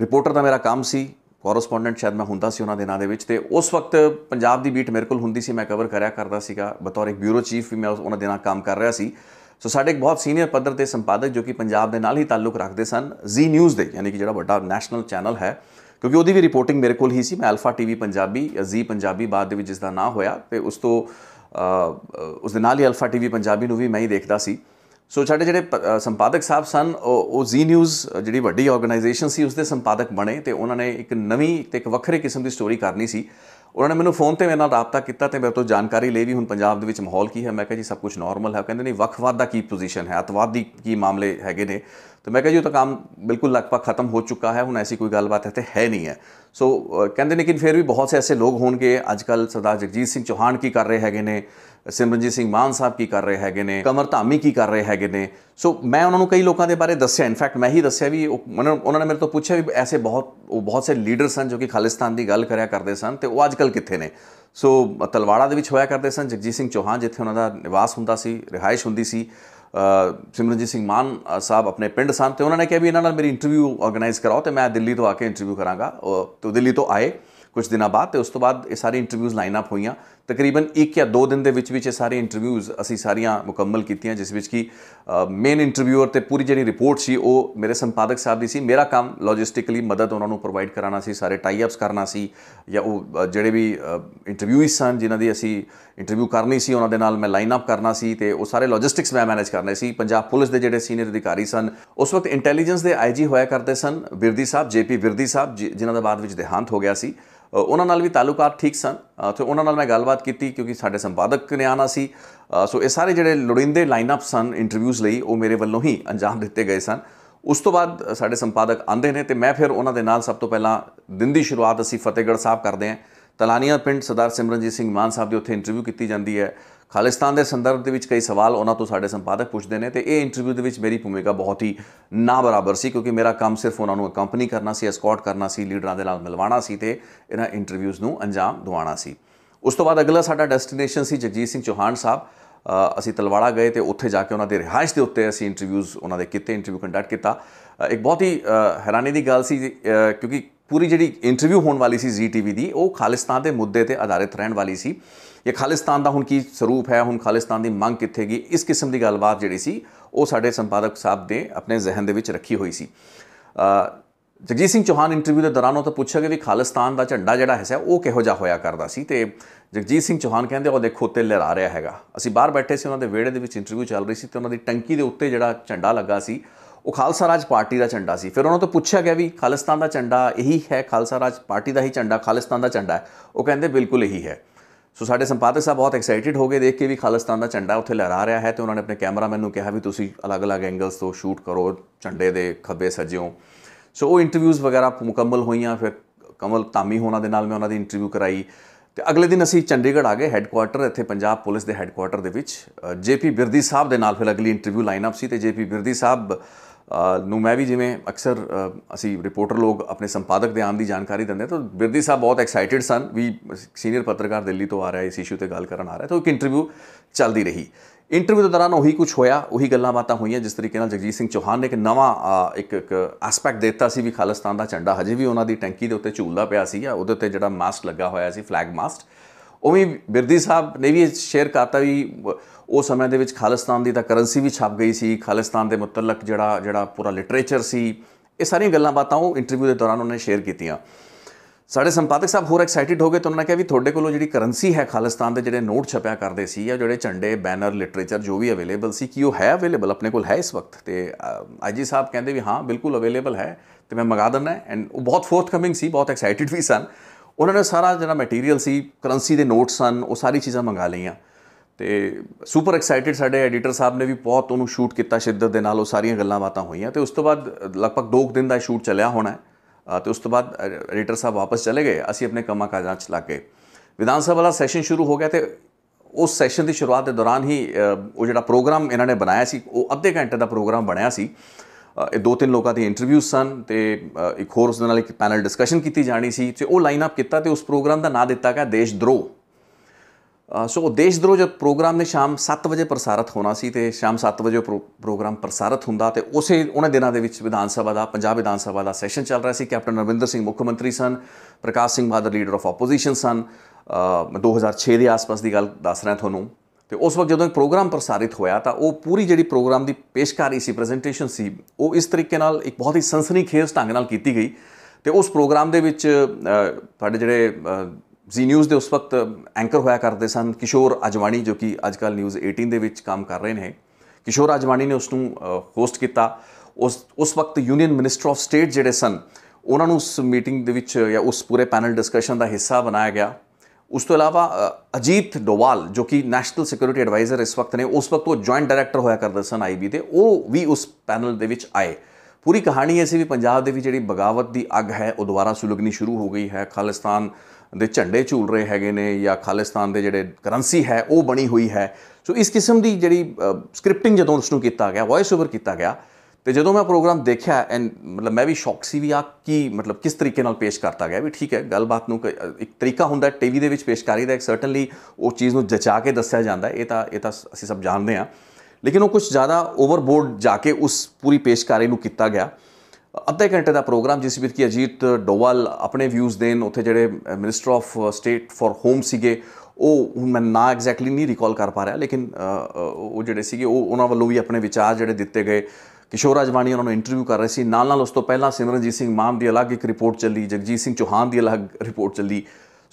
S1: ਰਿਪੋਰਟਰ ਦਾ ਮੇਰਾ ਕੰਮ ਸੀ ਕੋਰਸਪੋਂਡੈਂਟ ਸ਼ਾਇਦ ਮੈਂ ਹੁੰਦਾ ਸੀ ਉਹਨਾਂ ਦਿਨਾਂ ਦੇ ਵਿੱਚ ਤੇ ਉਸ ਵਕਤ ਪੰਜਾਬ ਦੀ ਬੀਟ ਮੇਰੇ ਕੋਲ ਹੁੰਦੀ ਸੀ ਮੈਂ ਕਵਰ ਕਰਿਆ ਕਰਦਾ ਸੀਗਾ ਬਤੌਰ ਇੱਕ ਬਿਊਰੋ ਚੀਫ ਵੀ ਮੈਂ ਉਹਨਾਂ ਦਿਨਾਂ ਕੰਮ ਕਰ ਰਿਹਾ ਸੀ ਸੋ ਸਾਡੇ ਇੱਕ ਬਹੁਤ ਸੀਨੀਅਰ ਪੱਧਰ ਤੇ ਸੰਪਾਦਕ ਜੋ ਕਿ ਪੰਜਾਬ ਦੇ ਨਾਲ ਹੀ ਤਾਲੁਕ ਰੱਖਦੇ ਸਨ ਜ਼ੀ ਨਿਊਜ਼ ਦੇ ਯਾਨੀ ਕਿ ਜਿਹੜਾ ਵੱਡਾ ਨੈਸ਼ਨਲ ਚੈਨਲ ਹੈ ਕਿਉਂਕਿ ਉਹਦੀ ਵੀ ਰਿਪੋਰਟਿੰਗ ਮੇਰੇ ਕੋਲ ਹੀ ਸੀ ਮੈਂ ਅਲਫਾ ਟੀਵੀ ਪੰਜਾਬੀ ਜ਼ੀ ਪੰਜਾਬੀ ਬਾਅਦ ਦੇ ਵਿੱਚ ਜਿਸ ਦਾ ਨਾਂ ਹੋਇਆ ਤੇ ਉਸ ਤੋਂ ਉਸ ਦੇ ਨਾਲ ਹੀ ਅਲਫਾ ਟੀਵੀ ਪੰਜਾਬੀ ਨੂੰ ਵੀ ਮੈਂ ਹੀ ਦੇਖਦਾ ਸੀ ਸੋ ਸਾਡੇ ਜਿਹੜੇ ਸੰਪਾਦਕ ਸਾਹਿਬ ਸਨ ਉਹ ਜ਼ੀ ਨਿਊਜ਼ ਜਿਹੜੀ ਵੱਡੀ ਆਰਗੇਨਾਈਜੇਸ਼ਨ ਸੀ ਉਸ ਦੇ ਸੰਪਾਦਕ ਬਣੇ ਤੇ ਉਹਨਾਂ ਨੇ ਇੱਕ ਨਵੀਂ ਤੇ ਇੱਕ ਵੱਖਰੇ ਕਿਸਮ ਦੀ ਸਟੋਰੀ ਕਰਨੀ ਸੀ ਉਹਨਾਂ ਨੇ ਮੈਨੂੰ ਫੋਨ ਤੇ ਮੇਰੇ ਨਾਲ ਰਾਬਤਾ ਕੀਤਾ ਤੇ ਮੇਰੇ ਤੋਂ ਜਾਣਕਾਰੀ ਲਈ ਵੀ ਹੁਣ ਪੰਜਾਬ ਦੇ ਵਿੱਚ ਮਾਹੌਲ ਕੀ ਹੈ ਮੈਂ ਕਿਹਾ ਜੀ ਸਭ ਕੁਝ ਨਾਰਮਲ ਹੈ ਕਹਿੰਦੇ ਨਹੀਂ ਵੱਖਵਾਦ ਦਾ ਕੀ ਪੋਜੀਸ਼ਨ ਹੈ ਅਤਵਾਦ ਦੀ ਕੀ ਮਾਮਲੇ ਹੈਗੇ ਨੇ ਤੇ ਮੈਂ ਕਿਹਾ ਜੀ ਉਹ ਤਾਂ ਕੰਮ ਬਿਲਕੁਲ ਲਗਭਗ ਖਤਮ ਹੋ ਚੁੱਕਾ ਹੈ ਹੁਣ ਐਸੀ ਕੋਈ ਗੱਲਬਾਤ ਇੱਥੇ ਹੈ ਨਹੀਂ ਹੈ ਸੋ ਕਹਿੰਦੇ ਨੇ ਕਿ ਫਿਰ ਵੀ ਬਹੁਤ ਸੇ ਐਸੇ ਲੋਕ ਹੋਣਗੇ ਅੱਜ ਕੱਲ ਸਰਦਾਰ ਜਗਜੀਤ ਸਿੰਘ ਚੌਹਾਨ ਕੀ ਕਰ ਰਹੇ ਹੈਗੇ ਨੇ ਸਿਮਰਨਜੀਤ ਸਿੰਘ ਮਾਨ ਸਾਹਿਬ ਕੀ ਕਰ ਰਹੇ ਹੈਗੇ ਨੇ ਕਮਰ ਧਾਮੀ ਕੀ ਕਰ ਰਹੇ ਹੈਗੇ ਨੇ ਸੋ ਮੈਂ ਉਹਨਾਂ ਨੂੰ ਕਈ ਲੋਕਾਂ ਦੇ ਬਾਰੇ ਦੱਸਿਆ ਇਨਫੈਕਟ ਮੈਂ ਹੀ ਦੱਸਿਆ ਵੀ ਉਹਨਾਂ ਨੇ ਮੇਰੇ ਤੋਂ ਪੁੱਛਿਆ ਵੀ ਐਸੇ ਬਹੁਤ ਉਹ ਬਹੁਤ ਸੇ ਲੀਡਰ ਸਨ ਜੋ ਕਿ ਖਾਲਿਸਤਾਨ ਦੀ ਗੱਲ ਕਰਿਆ ਕਰਦੇ ਸਨ ਤੇ ਉਹ ਅੱਜ ਕੱਲ ਕਿੱਥੇ ਨੇ ਸੋ ਤਲਵਾੜਾ ਦੇ ਵਿੱਚ ਹੋਇਆ ਕਰਦੇ ਸਨ ਜਗਜੀਤ ਸਿੰਘ ਚੌਹਾਨ ਜਿੱਥੇ ਉਹਨਾਂ ਦਾ ਨਿਵਾਸ ਹੁੰਦਾ ਸੀ ਰਿਹਾਇਸ਼ ਹੁੰਦੀ ਸੀ ਸਿਮਰਨਜੀਤ ਸਿੰਘ ਮਾਨ ਸਾਹਿਬ ਆਪਣੇ ਪਿੰਡ ਸਨ ਤੇ ਉਹਨਾਂ ਨੇ ਕਿਹਾ ਵੀ ਇਹਨਾਂ ਨਾਲ ਮੇਰੀ ਇੰਟਰਵਿਊ ਆਰਗੇਨਾਈਜ਼ ਕਰਾਓ ਤੇ ਮੈਂ ਦਿੱਲੀ ਤੋਂ ਆ ਕੇ ਇੰਟਰਵਿਊ ਕਰਾਂਗਾ ਤੇ ਦਿੱਲੀ ਤੋਂ ਆਏ ਕੁਝ ਦਿਨਾਂ ਬਾਅਦ ਤੇ ਉਸ ਤੋਂ ਬਾਅਦ ਇਹ ਸਾਰੀ ਇੰਟਰਵਿਊਜ਼ ਲਾਈਨ ਅਪ ਹੋਈਆਂ ਤਕਰੀਬਨ 1 ਜਾਂ 2 ਦਿਨ ਦੇ ਵਿੱਚ ਵਿੱਚ ਇਹ ਸਾਰੇ ਇੰਟਰਵਿਊਜ਼ ਅਸੀਂ ਸਾਰੀਆਂ ਮੁਕੰਮਲ ਕੀਤੀਆਂ ਜਿਸ ਵਿੱਚ ਕਿ ਮੇਨ ਇੰਟਰਵਿਊਅਰ ਤੇ ਪੂਰੀ ਜਿਹੜੀ ਰਿਪੋਰਟ ਸੀ ਉਹ ਮੇਰੇ ਸੰਪਾਦਕ ਸਾਹਿਬ ਦੀ ਸੀ ਮੇਰਾ ਕੰਮ ਲੌਜਿਸਟਿਕਲੀ ਮਦਦ ਉਹਨਾਂ ਨੂੰ ਪ੍ਰੋਵਾਈਡ ਕਰਾਉਣਾ ਸੀ ਸਾਰੇ ਟਾਈ ਅਪਸ ਕਰਨਾ ਸੀ ਜਾਂ ਉਹ ਜਿਹੜੇ ਵੀ ਇੰਟਰਵਿਊਇਸ ਸਨ ਜਿਨ੍ਹਾਂ ਦੀ ਅਸੀਂ ਇੰਟਰਵਿਊ ਕਰਨੀ ਸੀ ਉਹਨਾਂ ਦੇ ਨਾਲ ਮੈਂ ਲਾਈਨ ਅਪ ਕਰਨਾ ਸੀ ਤੇ ਉਹ ਸਾਰੇ ਲੌਜਿਸਟਿਕਸ ਮੈਂ ਮੈਨੇਜ ਕਰਨੇ ਸੀ ਪੰਜਾਬ ਪੁਲਿਸ ਦੇ ਜਿਹੜੇ ਸੀਨੀਅਰ ਅਧਿਕਾਰੀ ਸਨ ਉਸ ਵਕਤ ਇੰਟੈਲੀਜੈਂਸ ਦੇ ਆਈਜੀ ਹੋਇਆ ਕਰਦੇ ਸਨ ਵਿਰਦੀ ਸਾਹਿਬ ਜੇਪੀ ਵਿਰਦੀ ਸਾਹਿਬ ਜਿਨ੍ਹਾਂ ਦਾ ਬਾਅਦ ਵਿੱਚ ਦੇਹਾਂਤ ਹੋ ਗਿਆ ਸੀ ਉਹਨਾਂ ਨਾਲ ਵੀ ਤਾਲੁਕਾਤ ਠੀਕ ਸਨ ਤੇ ਉਹਨਾਂ ਨਾਲ ਮੈਂ ਗੱਲਬਾਤ ਗੱਲਬਾਤ ਕੀਤੀ ਕਿਉਂਕਿ ਸਾਡੇ ਸੰਪਾਦਕ ਨੇ ਆਣਾ ਸੀ ਸੋ ਇਹ ਸਾਰੇ ਜਿਹੜੇ ਲੋੜਿੰਦੇ ਲਾਈਨਅਪ ਸਨ ਇੰਟਰਵਿਊਜ਼ ਲਈ ਉਹ ਮੇਰੇ ਵੱਲੋਂ ਹੀ ਅੰਜਾਮ ਦਿੱਤੇ ਗਏ ਸਨ ਉਸ ਤੋਂ ਬਾਅਦ ਸਾਡੇ ਸੰਪਾਦਕ ਆਂਦੇ ਨੇ ਤੇ ਮੈਂ ਫਿਰ ਉਹਨਾਂ ਦੇ ਨਾਲ ਸਭ ਤੋਂ ਪਹਿਲਾਂ ਦਿਨ ਦੀ ਸ਼ੁਰੂਆਤ ਅਸੀਂ ਫਤਿਹਗੜ੍ਹ ਸਾਹਿਬ ਕਰਦੇ ਹਾਂ ਤਲਾਨੀਆਂ ਪਿੰਡ ਸਰਦਾਰ ਸਿਮਰਨਜੀਤ ਸਿੰਘ ਮਾਨ ਸਾਹਿਬ ਦੇ ਉੱਥੇ ਇੰਟਰਵਿਊ ਕੀਤੀ ਜਾਂਦੀ ਹੈ ਖਾਲਿਸਤਾਨ ਦੇ ਸੰਦਰਭ ਦੇ ਵਿੱਚ ਕਈ ਸਵਾਲ ਉਹਨਾਂ ਤੋਂ ਸਾਡੇ ਸੰਪਾਦਕ ਪੁੱਛਦੇ ਨੇ ਤੇ ਇਹ ਇੰਟਰਵਿਊ ਦੇ ਵਿੱਚ ਮੇਰੀ ਭੂਮਿਕਾ ਬਹੁਤ ਹੀ ਨਾ ਬਰਾਬਰ ਸੀ ਕਿਉਂਕਿ ਮੇਰਾ ਕੰਮ ਸਿਰਫ ਉਹਨਾਂ ਨੂੰ ਕੰਪਨੀ ਕਰਨਾ ਸੀ ਐਸਕੌਟ ਕਰਨਾ ਸੀ ਲੀਡਰਾਂ ਦੇ ਨਾਲ ਮਿਲਵਾਣਾ ਸੀ ਤੇ ਇਹਨਾਂ ਇੰਟਰਵਿਊਜ਼ ਨੂੰ ਅੰਜਾਮ ਦਿਵਾਉਣਾ ਸੀ ਉਸ ਤੋਂ ਬਾਅਦ ਅਗਲਾ ਸਾਡਾ ਡੈਸਟੀਨੇਸ਼ਨ ਸੀ ਜਗਜੀਤ ਸਿੰਘ ਚੋਹਾਨ ਸਾਹਿਬ ਅਸੀਂ ਤਲਵਾੜਾ ਗਏ ਤੇ ਉੱਥੇ ਜਾ ਕੇ ਉਹਨਾਂ ਦੇ ਰਿਹਾਇਸ਼ ਦੇ ਉੱਤੇ ਅਸੀਂ ਇੰਟਰਵਿਊਜ਼ ਉਹਨਾਂ ਦੇ ਕਿਤੇ ਇੰਟਰਵਿਊ ਕੰਡਕਟ ਕੀਤਾ ਇੱਕ ਬਹੁਤ ਹੀ ਹੈਰਾਨੀ ਦੀ ਗੱਲ ਸੀ ਕਿਉਂਕਿ ਪੂਰੀ ਜਿਹੜੀ ਇੰਟਰਵਿਊ ਹੋਣ ਵਾਲੀ ਸੀ ਜੀ ਟੀਵੀ ਦੀ ਉਹ ਖਾਲਿਸਤਾਨ ਦੇ ਮੁੱਦੇ ਤੇ ਆਧਾਰਿਤ ਰਹਿਣ ਵਾਲੀ ਸੀ ਇਹ ਖਾਲਿਸਤਾਨ ਦਾ ਹੁਣ ਕੀ ਸਰੂਪ ਹੈ ਹੁਣ ਖਾਲਿਸਤਾਨ ਦੀ ਮੰਗ ਕਿੱਥੇ ਗਈ ਇਸ ਕਿਸਮ ਦੀ ਗੱਲਬਾਤ ਜਿਹੜੀ ਸੀ ਉਹ ਸਾਡੇ ਸੰਪਾਦਕ ਸਾਹਿਬ ਦੇ ਆਪਣੇ ਜ਼ਿਹਨ ਦੇ ਵਿੱਚ ਰੱਖੀ ਹੋਈ ਸੀ ਜਗਜੀਤ ਸਿੰਘ ਚੋਹਾਨ ਇੰਟਰਵਿਊ ਦੇ ਦੌਰਾਨ ਉਹ ਤਾਂ ਪੁੱਛਿਆ ਗਿਆ ਵੀ ਖਾਲਿਸਤਾਨ ਦਾ ਝੰਡਾ ਜਿਹੜਾ ਹੈ ਉਹ ਕਿਹੋ ਜਿਹਾ ਹੋਇਆ ਕਰਦਾ ਸੀ ਤੇ ਜਗਜੀਤ ਸਿੰਘ ਚੋਹਾਨ ਕਹਿੰਦੇ ਉਹ ਦੇਖੋ ਤੇ ਲਹਿਰਾ ਰਿਹਾ ਹੈਗਾ ਅਸੀਂ ਬਾਹਰ ਬੈਠੇ ਸੀ ਉਹਨਾਂ ਦੇ ਵਿਹੜੇ ਦੇ ਵਿੱਚ ਇੰਟਰਵਿਊ ਚੱਲ ਰਹੀ ਸੀ ਤੇ ਉਹਨਾਂ ਦੀ ਟੰਕੀ ਦੇ ਉੱਤੇ ਜਿਹੜਾ ਝੰਡਾ ਲੱਗਾ ਸੀ ਉਹ ਖਾਲਸਾ ਰਾਜ ਪਾਰਟੀ ਦਾ ਝੰਡਾ ਸੀ ਫਿਰ ਉਹਨਾਂ ਤੋਂ ਪੁੱਛਿਆ ਗਿਆ ਵੀ ਖਾਲਿਸਤਾਨ ਦਾ ਝੰਡਾ ਇਹੀ ਹੈ ਖਾਲਸਾ ਰਾਜ ਪਾਰਟੀ ਦਾ ਹੀ ਝੰਡਾ ਖਾਲਿਸਤਾਨ ਦਾ ਝੰਡਾ ਹੈ ਉਹ ਕਹਿੰਦੇ ਬਿਲਕੁਲ ਇਹੀ ਹੈ ਸੋ ਸਾਡੇ ਸੰਪਾਦਕ ਸਾਹਿਬ ਬਹੁਤ ਐਕਸਾਈਟਿਡ ਹੋ ਗਏ ਦੇਖ ਕੇ ਵੀ ਖਾਲਿਸਤਾਨ ਦਾ ਝੰਡਾ ਉੱਥੇ ਲਹਿਰਾ ਰਿਹਾ ਹੈ ਤੇ ਉਹਨਾਂ ਨੇ ਆਪਣੇ ਕੈਮਰਾਮੈਨ ਨੂੰ ਕਿਹਾ ਵੀ ਤੁਸੀਂ ਅਲੱਗ-ਅਲੱਗ ਐਂਗਲਸ ਤੋਂ ਸ਼ੂਟ ਕਰੋ ਝੰਡੇ ਦੇ ਖੱਬੇ ਸੱਜਿਓਂ ਸੋ ਉਹ ਇੰਟਰਵਿਊਜ਼ ਵਗੈਰਾ ਮੁਕੰਮਲ ਹੋਈਆਂ ਫਿਰ ਕਮਲ ਧਾਮੀ ਹੋਣਾ ਦੇ ਨਾਲ ਮੈਂ ਉਹਨਾਂ ਦੀ ਇੰਟਰਵਿਊ ਕਰਾਈ ਤੇ ਅਗਲੇ ਦਿਨ ਅਸੀਂ ਚੰਡੀਗੜ੍ਹ ਆ ਗਏ ਹੈੱਡਕੁਆਟਰ ਇੱਥੇ ਪੰਜਾਬ ਪੁਲਿਸ ਦੇ ਹੈੱਡਕੁਆਟਰ ਦੇ ਵਿੱਚ ਜੇਪੀ ਬਿਰਦੀ ਸਾਹਿਬ ਦੇ ਨਾਲ ਫਿਰ ਅਗਲੀ ਇੰਟਰਵਿਊ ਲਾਈਨ ਅਪ ਸੀ ਤੇ ਜੇਪੀ ਬਿਰਦੀ ਸਾਹਿਬ ਨੂੰ ਮੈਂ ਵੀ ਜਿਵੇਂ ਅਕਸਰ ਅਸੀਂ ਰਿਪੋਰਟਰ ਲੋਕ ਆਪਣੇ ਸੰਪਾਦਕ ਦੇ ਆਮ ਦੀ ਜਾਣਕਾਰੀ ਦਿੰਦੇ ਤਾਂ ਬਿਰਦੀ ਸਾਹਿਬ ਬਹੁਤ ਐਕਸਾਈਟਿਡ ਸਨ ਵੀ ਸੀਨੀਅਰ ਪੱਤਰਕਾਰ ਦਿੱਲੀ ਤੋਂ ਆ ਰਿਹਾ ਇਸ ਇਸ਼ੂ ਤੇ ਗੱਲ ਕਰਨ ਆ ਰਿਹਾ ਤਾਂ ਇੱਕ ਇੰਟਰਵਿਊ ਚੱਲਦੀ ਰਹੀ ਇੰਟਰਵਿਊ ਦੇ ਦੌਰਾਨ ਉਹੀ ਕੁਝ ਹੋਇਆ ਉਹੀ ਗੱਲਾਂ ਬਾਤਾਂ ਹੋਈਆਂ ਜਿਸ ਤਰੀਕੇ ਨਾਲ ਜਗਜੀਤ ਸਿੰਘ ਚੌਹਾਨ ਨੇ ਇੱਕ ਨਵਾਂ ਇੱਕ ਇੱਕ ਐਸਪੈਕਟ ਦਿੱਤਾ ਸੀ ਵੀ ਖਾਲਿਸਤਾਨ ਦਾ ਝੰਡਾ ਹਜੇ ਵੀ ਉਹਨਾਂ ਦੀ ਟੈਂਕੀ ਦੇ ਉੱਤੇ ਝੂਲਦਾ ਪਿਆ ਸੀ ਜਾਂ ਉਹਦੇ ਉੱਤੇ ਜਿਹੜਾ ਮਾਸਟ ਲੱਗਾ ਹੋਇਆ ਸੀ ਫਲੈਗ ਮਾਸਟ ਉਵੇਂ ਬਿਰਦੀ ਸਾਹਿਬ ਨੇ ਵੀ ਸ਼ੇਅਰ ਕਰਤਾ ਵੀ ਉਹ ਸਮੇਂ ਦੇ ਵਿੱਚ ਖਾਲਿਸਤਾਨ ਦੀ ਤਾਂ ਕਰੰਸੀ ਵੀ ਛਪ ਗਈ ਸੀ ਖਾਲਿਸਤਾਨ ਦੇ ਮੁਤਲਕ ਜਿਹੜਾ ਜਿਹੜਾ ਪੂਰਾ ਲਿਟਰੇਚਰ ਸੀ ਇਹ ਸਾਰੀਆਂ ਗੱਲਾਂ ਬਾਤਾਂ ਉਹ ਇੰਟਰਵਿਊ ਦੇ ਦੌਰਾਨ ਉਹਨੇ ਸ਼ੇਅਰ ਕੀਤੀਆਂ ਸਾਡੇ ਸੰਪਾਦਕ ਸਾਹਿਬ ਹੋਰ ਐਕਸਾਈਟਿਡ ਹੋ ਗਏ ਤਾਂ ਉਹਨਾਂ ਨੇ ਕਿਹਾ ਵੀ ਤੁਹਾਡੇ ਕੋਲੋਂ ਜਿਹੜੀ ਕਰੰਸੀ ਹੈ ਖਾਲਿਸਤਾਨ ਦੇ ਜਿਹੜੇ ਨੋਟ ਛਪਿਆ ਕਰਦੇ ਸੀ ਜਾਂ ਜਿਹੜੇ ਝੰਡੇ ਬੈਨਰ ਲਿਟਰੇਚਰ ਜੋ ਵੀ ਅਵੇਲੇਬਲ ਸੀ ਕੀ ਉਹ ਹੈ ਅਵੇਲੇਬਲ ਆਪਣੇ ਕੋਲ ਹੈ ਇਸ ਵਕਤ ਤੇ ਆਜੀ ਸਾਹਿਬ ਕਹਿੰਦੇ ਵੀ ਹਾਂ ਬਿਲਕੁਲ ਅਵੇਲੇਬਲ ਹੈ ਤੇ ਮੈਂ ਮੰਗਾ ਦਿੰਦਾ ਐਂਡ ਉਹ ਬਹੁਤ ਫੋਰਥ ਕਮਿੰਗ ਸੀ ਬਹੁਤ ਐਕਸਾਈਟਿਡ ਵੀ ਸਨ ਉਹਨਾਂ ਨੇ ਸਾਰਾ ਜਿਹੜਾ ਮਟੀਰੀਅਲ ਸੀ ਕਰੰਸੀ ਦੇ ਨੋਟਸ ਸਨ ਉਹ ਸਾਰੀ ਚੀਜ਼ਾਂ ਮੰਗਾ ਲਈਆਂ ਤੇ ਸੁਪਰ ਐਕਸਾਈਟਿਡ ਸਾਡੇ ਐਡੀਟਰ ਸਾਹਿਬ ਨੇ ਵੀ ਬਹੁਤ ਉਹਨੂੰ ਸ਼ੂਟ ਕੀਤਾ ਸ਼ਿੱਦਤ ਦੇ ਨਾਲ ਉਹ ਸਾਰੀਆਂ ਗੱਲਾਂ ਬਾਤਾਂ ਹੋਈਆਂ ਤੇ ਉਸ ਤੋਂ ਬਾਅਦ ਲਗਭਗ 2 ਦਿਨ ਦਾ ਸ਼ੂਟ ਚੱਲਿਆ ਹੋਣਾ ਹੈ ਤੇ ਉਸ ਤੋਂ ਬਾਅਦ ਐਡੀਟਰ ਸਾਹਿਬ ਵਾਪਸ ਚਲੇ ਗਏ ਅਸੀਂ ਆਪਣੇ ਕੰਮਾਂ ਕਾਜਾਂ 'ਚ ਲੱਗ ਗਏ ਵਿਧਾਨ ਸਭਾ ਵਾਲਾ ਸੈਸ਼ਨ ਸ਼ੁਰੂ ਹੋ ਗਿਆ ਤੇ ਉਸ ਸੈਸ਼ਨ ਦੀ ਸ਼ੁਰੂਆਤ ਦੇ ਦੌਰਾਨ ਹੀ ਉਹ ਜਿਹੜਾ ਪ੍ਰੋਗਰਾਮ ਇਹਨਾਂ ਨੇ ਬਣਾਇਆ ਸੀ ਉਹ ਅੱਧੇ ਘੰਟੇ ਦਾ ਪ੍ਰੋਗਰਾਮ ਬਣਿਆ ਸੀ ਇਹ ਦੋ ਤਿੰਨ ਲੋਕਾਂ ਦੇ ਇੰਟਰਵਿਊਸ ਸਨ ਤੇ ਇੱਕ ਹੋਰ ਉਸ ਨਾਲ ਇੱਕ ਪੈਨਲ ਡਿਸਕਸ਼ਨ ਕੀਤੀ ਜਾਣੀ ਸੀ ਤੇ ਉਹ ਲਾਈਨ ਅਪ ਕੀਤਾ ਤੇ ਉਸ ਪ੍ਰੋਗਰਾਮ ਦਾ ਨਾਂ ਦਿੱਤਾ ਗਿਆ ਦੇਸ਼ ਦਰੋ ਸੋ ਦੇਸ਼ਦਰੋਹ ਜੋ ਪ੍ਰੋਗਰਾਮ ਨੇ ਸ਼ਾਮ 7 ਵਜੇ ਪ੍ਰਸਾਰਿਤ ਹੋਣਾ ਸੀ ਤੇ ਸ਼ਾਮ 7 ਵਜੇ ਪ੍ਰੋਗਰਾਮ ਪ੍ਰਸਾਰਿਤ ਹੁੰਦਾ ਤੇ ਉਸੇ ਉਹਨਾਂ ਦਿਨਾਂ ਦੇ ਵਿੱਚ ਵਿਧਾਨ ਸਭਾ ਦਾ ਪੰਜਾਬ ਵਿਧਾਨ ਸਭਾ ਦਾ ਸੈਸ਼ਨ ਚੱਲ ਰਿਹਾ ਸੀ ਕੈਪਟਨ ਅਮਰਿੰਦਰ ਸਿੰਘ ਮੁੱਖ ਮੰਤਰੀ ਸਨ Parkash Singh Badal leader of opposition ਸਨ 2006 ਦੇ ਆਸ-ਪਾਸ ਦੀ ਗੱਲ ਦੱਸ ਰਿਹਾ ਤੁਹਾਨੂੰ ਤੇ ਉਸ ਵਕਤ ਜਦੋਂ ਇਹ ਪ੍ਰੋਗਰਾਮ ਪ੍ਰਸਾਰਿਤ ਹੋਇਆ ਤਾਂ ਉਹ ਪੂਰੀ ਜਿਹੜੀ ਪ੍ਰੋਗਰਾਮ ਦੀ ਪੇਸ਼ਕਾਰੀ ਸੀ ਪ੍ਰੈਜੈਂਟੇਸ਼ਨ ਸੀ ਉਹ ਇਸ ਤਰੀਕੇ ਨਾਲ ਇੱਕ ਬਹੁਤ ਹੀ ਸੰਸਨੀਖੇਜ਼ ਢੰਗ ਨਾਲ ਕੀਤੀ ਗਈ ਤੇ ਉਸ ਪ੍ਰੋਗਰਾਮ ਦੇ ਵਿੱਚ ਸਾਡੇ ਜਿਹੜੇ ਜ਼ੀ ਨਿਊਜ਼ ਦੇ ਉਸ ਵਕਤ ਐਂਕਰ ਹੋਇਆ ਕਰਦੇ ਸਨ ਕਿਸ਼ੋਰ ਅਜਵਾਨੀ ਜੋ ਕਿ ਅੱਜਕੱਲ ਨਿਊਜ਼ 18 ਦੇ ਵਿੱਚ ਕੰਮ ਕਰ ਰਹੇ ਨੇ ਕਿਸ਼ੋਰ ਅਜਵਾਨੀ ਨੇ ਉਸ ਨੂੰ ਹੋਸਟ ਕੀਤਾ ਉਸ ਉਸ ਵਕਤ ਯੂਨੀਅਨ ਮਿਨਿਸਟਰ ਆਫ ਸਟੇਟ ਜਿਹੜੇ ਸਨ ਉਹਨਾਂ ਨੂੰ ਉਸ ਮੀਟਿੰਗ ਦੇ ਵਿੱਚ ਜਾਂ ਉਸ ਪੂਰੇ ਪੈਨਲ ਡਿਸਕਸ਼ਨ ਦਾ ਹਿੱਸਾ ਬਣਾਇਆ ਗਿਆ ਉਸ ਤੋਂ ਇਲਾਵਾ ਅਜੀਤ ਡੋਵਾਲ ਜੋ ਕਿ ਨੈਸ਼ਨਲ ਸਿਕਿਉਰਿਟੀ ਐਡਵਾਈਜ਼ਰ ਇਸ ਵਕਤ ਨੇ ਉਸ ਵਕਤ ਉਹ ਜੁਆਇੰਟ ਡਾਇਰੈਕਟਰ ਹੋਇਆ ਕਰਦੇ ਸਨ ਆਈਬੀ ਦੇ ਉਹ ਵੀ ਉਸ ਪੈਨਲ ਦੇ ਵਿੱਚ ਆਏ ਪੂਰੀ ਕਹਾਣੀ ਐਸੀ ਵੀ ਪੰਜਾਬ ਦੇ ਵਿੱਚ ਜਿਹੜੀ ਬਗਾਵਤ ਦੀ ਅੱਗ ਹੈ ਉਹ ਦੁਬਾਰਾ ਸੁਲਗਣੀ ਸ਼ੁਰੂ ਹੋ ਗਈ ਹੈ ਖਾਲਿਸਤਾਨ ਦੇ ਝੰਡੇ ਝੂਲ ਰਹੇ ਹੈਗੇ ਨੇ ਜਾਂ ਖਾਲਿਸਤਾਨ ਦੇ ਜਿਹੜੇ ਕਰੰਸੀ ਹੈ ਉਹ ਬਣੀ ਹੋਈ ਹੈ ਸੋ ਇਸ ਕਿਸਮ ਦੀ ਜਿਹੜੀ ਸਕ੍ਰਿਪਟਿੰਗ ਜਦੋਂ ਉਸ ਨੂੰ ਕੀਤਾ ਗਿਆ ਵੌਇਸ ਓਵਰ ਕੀਤਾ ਗਿਆ ਤੇ ਜਦੋਂ ਮੈਂ ਪ੍ਰੋਗਰਾਮ ਦੇਖਿਆ ਐਂਡ ਮਤਲਬ ਮੈਂ ਵੀ ਸ਼ੌਕ ਸੀ ਵੀ ਆ ਕੀ ਮਤਲਬ ਕਿਸ ਤਰੀਕੇ ਨਾਲ ਪੇਸ਼ ਕਰਤਾ ਗਿਆ ਵੀ ਠੀਕ ਹੈ ਗੱਲਬਾਤ ਨੂੰ ਇੱਕ ਤਰੀਕਾ ਹੁੰਦਾ ਟੀਵੀ ਦੇ ਵਿੱਚ ਪੇਸ਼ਕਾਰੀ ਦਾ ਇੱਕ ਸਰਟਨਲੀ ਉਹ ਚੀਜ਼ ਨੂੰ ਜਚਾ ਕੇ ਦੱਸਿਆ ਜਾਂਦਾ ਇਹ ਤਾਂ ਇਹ ਤਾਂ ਅਸੀਂ ਸਭ ਜਾਣਦੇ ਆ ਲੇਕਿਨ ਉਹ ਕੁਝ ਜ਼ਿਆਦਾ ਓਵਰਬੋਰਡ ਜਾ ਕੇ ਉਸ ਪੂਰੀ ਪੇਸ਼ਕਾਰੀ ਨੂੰ ਕੀਤਾ ਗਿਆ ਅੱਧੇ ਘੰਟੇ ਦਾ ਪ੍ਰੋਗਰਾਮ ਜਿਸ ਵਿੱਚ ਕਿ ਅਜੀਤ ਡੋਵਾਲ ਆਪਣੇ ਵਿਊਜ਼ ਦੇਣ ਉੱਥੇ ਜਿਹੜੇ minister of state for home ਸੀਗੇ ਉਹ ਮੈਂ ਨਾ ਐਗਜ਼ੈਕਟਲੀ ਨਹੀਂ ਰਿਕਾਲ ਕਰ ਪਾ ਰਿਹਾ ਲੇਕਿਨ ਉਹ ਜਿਹੜੇ ਸੀਗੇ ਉਹ ਉਹਨਾਂ ਵੱਲੋਂ ਵੀ ਆਪਣੇ ਵਿਚਾਰ ਜਿਹੜੇ ਦਿੱਤੇ ਗਏ ਕਿਸ਼ੋਰ ਅਜਵਾਨੀ ਉਹਨਾਂ ਨੂੰ ਇੰਟਰਵਿਊ ਕਰ ਰਹੇ ਸੀ ਨਾਲ ਨਾਲ ਉਸ ਤੋਂ ਪਹਿਲਾਂ ਸਿਮਰਨਜੀਤ ਸਿੰਘ ਮਾਨ ਦੀ ਅਲੱਗ ਇੱਕ ਰਿਪੋਰਟ ਚੱਲੀ ਜਗਜੀਤ ਸਿੰਘ ਚੋਹਾਨ ਦੀ ਅਲੱਗ ਰਿਪੋਰਟ ਚੱਲੀ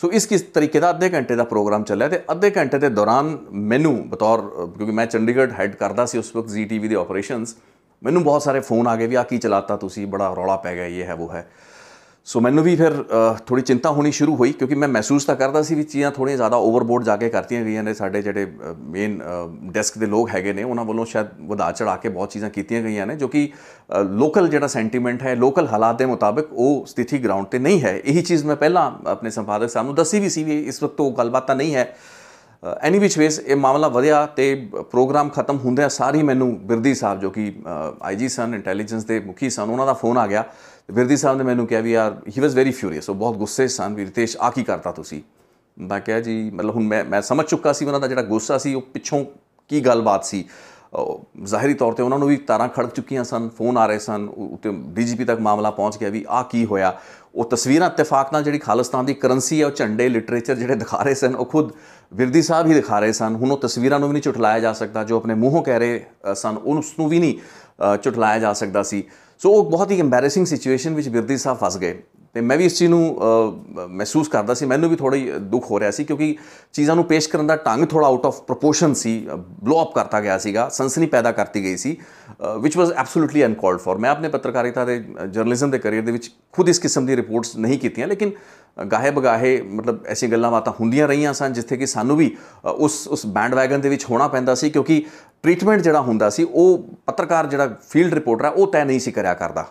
S1: ਸੋ ਇਸ ਕਿਸ ਤਰੀਕੇ ਦਾ ਅੱਧੇ ਘੰਟੇ ਦਾ ਪ੍ਰੋਗਰਾਮ ਚੱਲਿਆ ਤੇ ਅੱਧੇ ਘੰਟੇ ਦੇ ਦੌਰਾਨ ਮੈਨੂੰ ਬਤੌਰ ਕਿਉਂਕਿ ਮੈਂ ਚੰਡੀਗੜ੍ਹ ਹੈਡ ਕਰਦਾ ਸੀ ਉਸ ਵਕਤ ਜੀਟੀਵੀ ਦੇ ਆਪਰੇਸ਼ਨਸ ਮੈਨੂੰ ਬਹੁਤ ਸਾਰੇ ਫੋਨ ਆ ਗਏ ਵੀ ਆ ਕੀ ਚਲਾਤਾ ਤੁਸੀਂ ਬੜਾ ਰੌਲਾ ਪੈ ਗਿਆ ਇਹ ਹੈ ਉਹ ਹੈ ਸੋ ਮੈਨੂੰ ਵੀ ਫਿਰ ਥੋੜੀ ਚਿੰਤਾ ਹੋਣੀ ਸ਼ੁਰੂ ਹੋਈ ਕਿਉਂਕਿ ਮੈਂ ਮਹਿਸੂਸ ਤਾਂ ਕਰਦਾ ਸੀ ਵੀ ਚੀਜ਼ਾਂ ਥੋੜੀਆਂ ਜ਼ਿਆਦਾ ਓਵਰਬੋਰਡ ਜਾ ਕੇ ਕਰਤੀਆਂ ਗਈਆਂ ਨੇ ਸਾਡੇ ਜਿਹੜੇ ਮੇਨ ਡੈਸਕ ਦੇ ਲੋਕ ਹੈਗੇ ਨੇ ਉਹਨਾਂ ਵੱਲੋਂ ਸ਼ਾਇਦ ਵਧਾ ਚੜਾ ਕੇ ਬਹੁਤ ਚੀਜ਼ਾਂ ਕੀਤੀਆਂ ਗਈਆਂ ਨੇ ਜੋ ਕਿ ਲੋਕਲ ਜਿਹੜਾ ਸੈਂਟੀਮੈਂਟ ਹੈ ਲੋਕਲ ਹਾਲਾਤ ਦੇ ਮੁਤਾਬਕ ਉਹ ਸਥਿਤੀ ਗਰਾਊਂਡ ਤੇ ਨਹੀਂ ਹੈ ਇਹੀ ਚੀਜ਼ ਮੈਂ ਪਹਿਲਾਂ ਆਪਣੇ ਸੰਪਾਦਕ ਸਾਹਿਬ ਨੂੰ ਦੱਸੀ ਵੀ ਸੀ ਵੀ ਇਸ ਵਕਤ ਉਹ ਗੱਲਬਾਤ ਤਾਂ ਨਹੀਂ ਹੈ ਐਨੀ ਵਿਚ ਵੇਸ ਇਹ ਮਾਮਲਾ ਵਧਿਆ ਤੇ ਪ੍ਰੋਗਰਾਮ ਖਤਮ ਹੁੰਦਿਆਂ ਸਾਰੀ ਮੈਨੂੰ ਬਿਰਦੀ ਸਾਹਿਬ ਜੋ ਕਿ ਆਈਜੀ ਸਨ ਇੰਟੈਲੀਜੈਂਸ ਦੇ ਮੁਖੀ ਸਨ ਉਹਨਾਂ ਦਾ ਫੋਨ ਆ ਗਿਆ ਵਿਰਦੀ ਸਾਹਿਬ ਨੇ ਮੈਨੂੰ ਕਿਹਾ ਵੀ ਯਾਰ ਹੀ ਵਾਸ ਵੈਰੀ ਫਿਊਰੀਅਸ ਉਹ ਬਹੁਤ ਗੁੱਸੇ ਸਨ ਵੀ ਰਿਤੇਸ਼ ਆ ਕੀ ਕਰਤਾ ਤੁਸੀਂ ਮੈਂ ਕਿਹਾ ਜੀ ਮਤਲਬ ਹੁਣ ਮੈਂ ਮੈਂ ਸਮਝ ਚੁੱਕਾ ਸੀ ਉਹਨਾਂ ਦਾ ਜਿਹੜਾ ਗੁੱਸਾ ਸੀ ਉਹ ਪਿੱਛੋਂ ਕੀ ਗੱਲਬਾਤ ਸੀ ਜ਼ਾਹਿਰੀ ਤੌਰ ਤੇ ਉਹਨਾਂ ਨੂੰ ਵੀ ਤਾਰਾਂ ਖੜਕ ਚੁੱਕੀਆਂ ਸਨ ਫੋਨ ਆ ਰਹੇ ਸਨ ਉੱਤੇ ਡੀਜੀਪੀ ਤੱਕ ਮਾਮਲਾ ਪਹੁੰਚ ਗਿਆ ਵੀ ਆ ਕੀ ਹੋਇਆ ਉਹ ਤਸਵੀਰਾਂ ਇਤਫਾਕ ਨਾਲ ਜਿਹੜੀ ਖਾਲਿਸਤਾਨ ਦੀ ਕਰੰਸੀ ਹੈ ਉਹ ਝੰਡੇ ਲਿਟਰੇਚਰ ਜਿਹੜੇ ਦਿਖਾ ਰਹੇ ਸਨ ਉਹ ਖੁਦ ਵਿਰਦੀ ਸਾਹਿਬ ਹੀ ਦਿਖਾ ਰਹੇ ਸਨ ਹੁਣ ਉਹ ਤਸਵੀਰਾਂ ਨੂੰ ਵੀ ਨਹੀਂ ਝੁਟਲਾਇਆ ਜਾ ਸਕਦਾ ਜੋ ਆਪਣੇ ਮੂੰਹੋਂ ਕਹਿ ਰਹੇ ਸਨ ਉਸ ਨੂੰ ਵੀ ਨਹੀਂ ਝੁਟਲਾਇਆ ਜਾ ਸਕਦਾ ਸੀ ਸੋ ਉਹ ਬਹੁਤ ਹੀ ਐਮਬੈਰੈਸਿੰਗ ਸਿਚੁਏਸ਼ਨ ਵਿੱਚ ਬਿਰਦੀ ਸਾਹਿਬ ਫਸ ਗਏ ਤੇ ਮੈਂ ਵੀ ਇਸ ਚੀਜ਼ ਨੂੰ ਮਹਿਸੂਸ ਕਰਦਾ ਸੀ ਮੈਨੂੰ ਵੀ ਥੋੜਾ ਹੀ ਦੁੱਖ ਹੋ ਰਿਹਾ ਸੀ ਕਿਉਂਕਿ ਚੀਜ਼ਾਂ ਨੂੰ ਪੇਸ਼ ਕਰਨ ਦਾ ਢੰਗ ਥੋੜਾ ਆਊਟ ਆਫ ਪ੍ਰੋਪੋਰਸ਼ਨ ਸੀ ਬਲੋ ਅਪ ਕਰਤਾ ਗਿਆ ਸੀਗਾ ਸੰਸਨੀ ਪੈਦਾ ਕਰਤੀ ਗਈ ਸੀ ਵਿਚ ਵਾਸ ਐਬਸੋਲੂਟਲੀ ਅਨਕਾਲਡ ਫॉर ਮੈਂ ਆਪਣੇ ਪੱਤਰਕਾਰਿਤਾ ਦੇ ਜਰਨਲਿਜ਼ਮ ਦੇ ਕੈਰੀਅਰ ਦੇ ਵਿੱਚ ਖੁਦ ਇਸ ਕਿਸਮ ਦੀ ਰਿਪੋਰਟਸ ਨਹੀਂ ਕੀਤੀਆਂ ਲੇਕਿਨ ਗਾਹੇ ਬਗਾਹੇ ਮਤਲਬ ਐਸੀ ਗੱਲਾਂ ਬਾਤਾਂ ਹੁੰਦੀਆਂ ਰਹੀਆਂ ਸਨ ਜਿੱਥੇ ਕਿ ਸਾਨੂੰ ਵੀ ਉਸ ਉਸ ਬੈਂਡ ਵੈਗਨ ਦੇ ਵਿੱਚ ਹੋਣਾ ਪੈਂਦਾ ਸੀ ਕਿਉਂਕਿ ਟ੍ਰੀਟਮੈਂਟ ਜਿਹੜਾ ਹੁੰਦਾ ਸੀ ਉਹ ਪੱਤਰਕਾਰ ਜਿਹੜਾ ਫੀਲਡ ਰਿਪੋਰਟਰ ਆ ਉਹ ਤੈਅ ਨਹੀਂ ਸੀ ਕਰਿਆ ਕਰਦਾ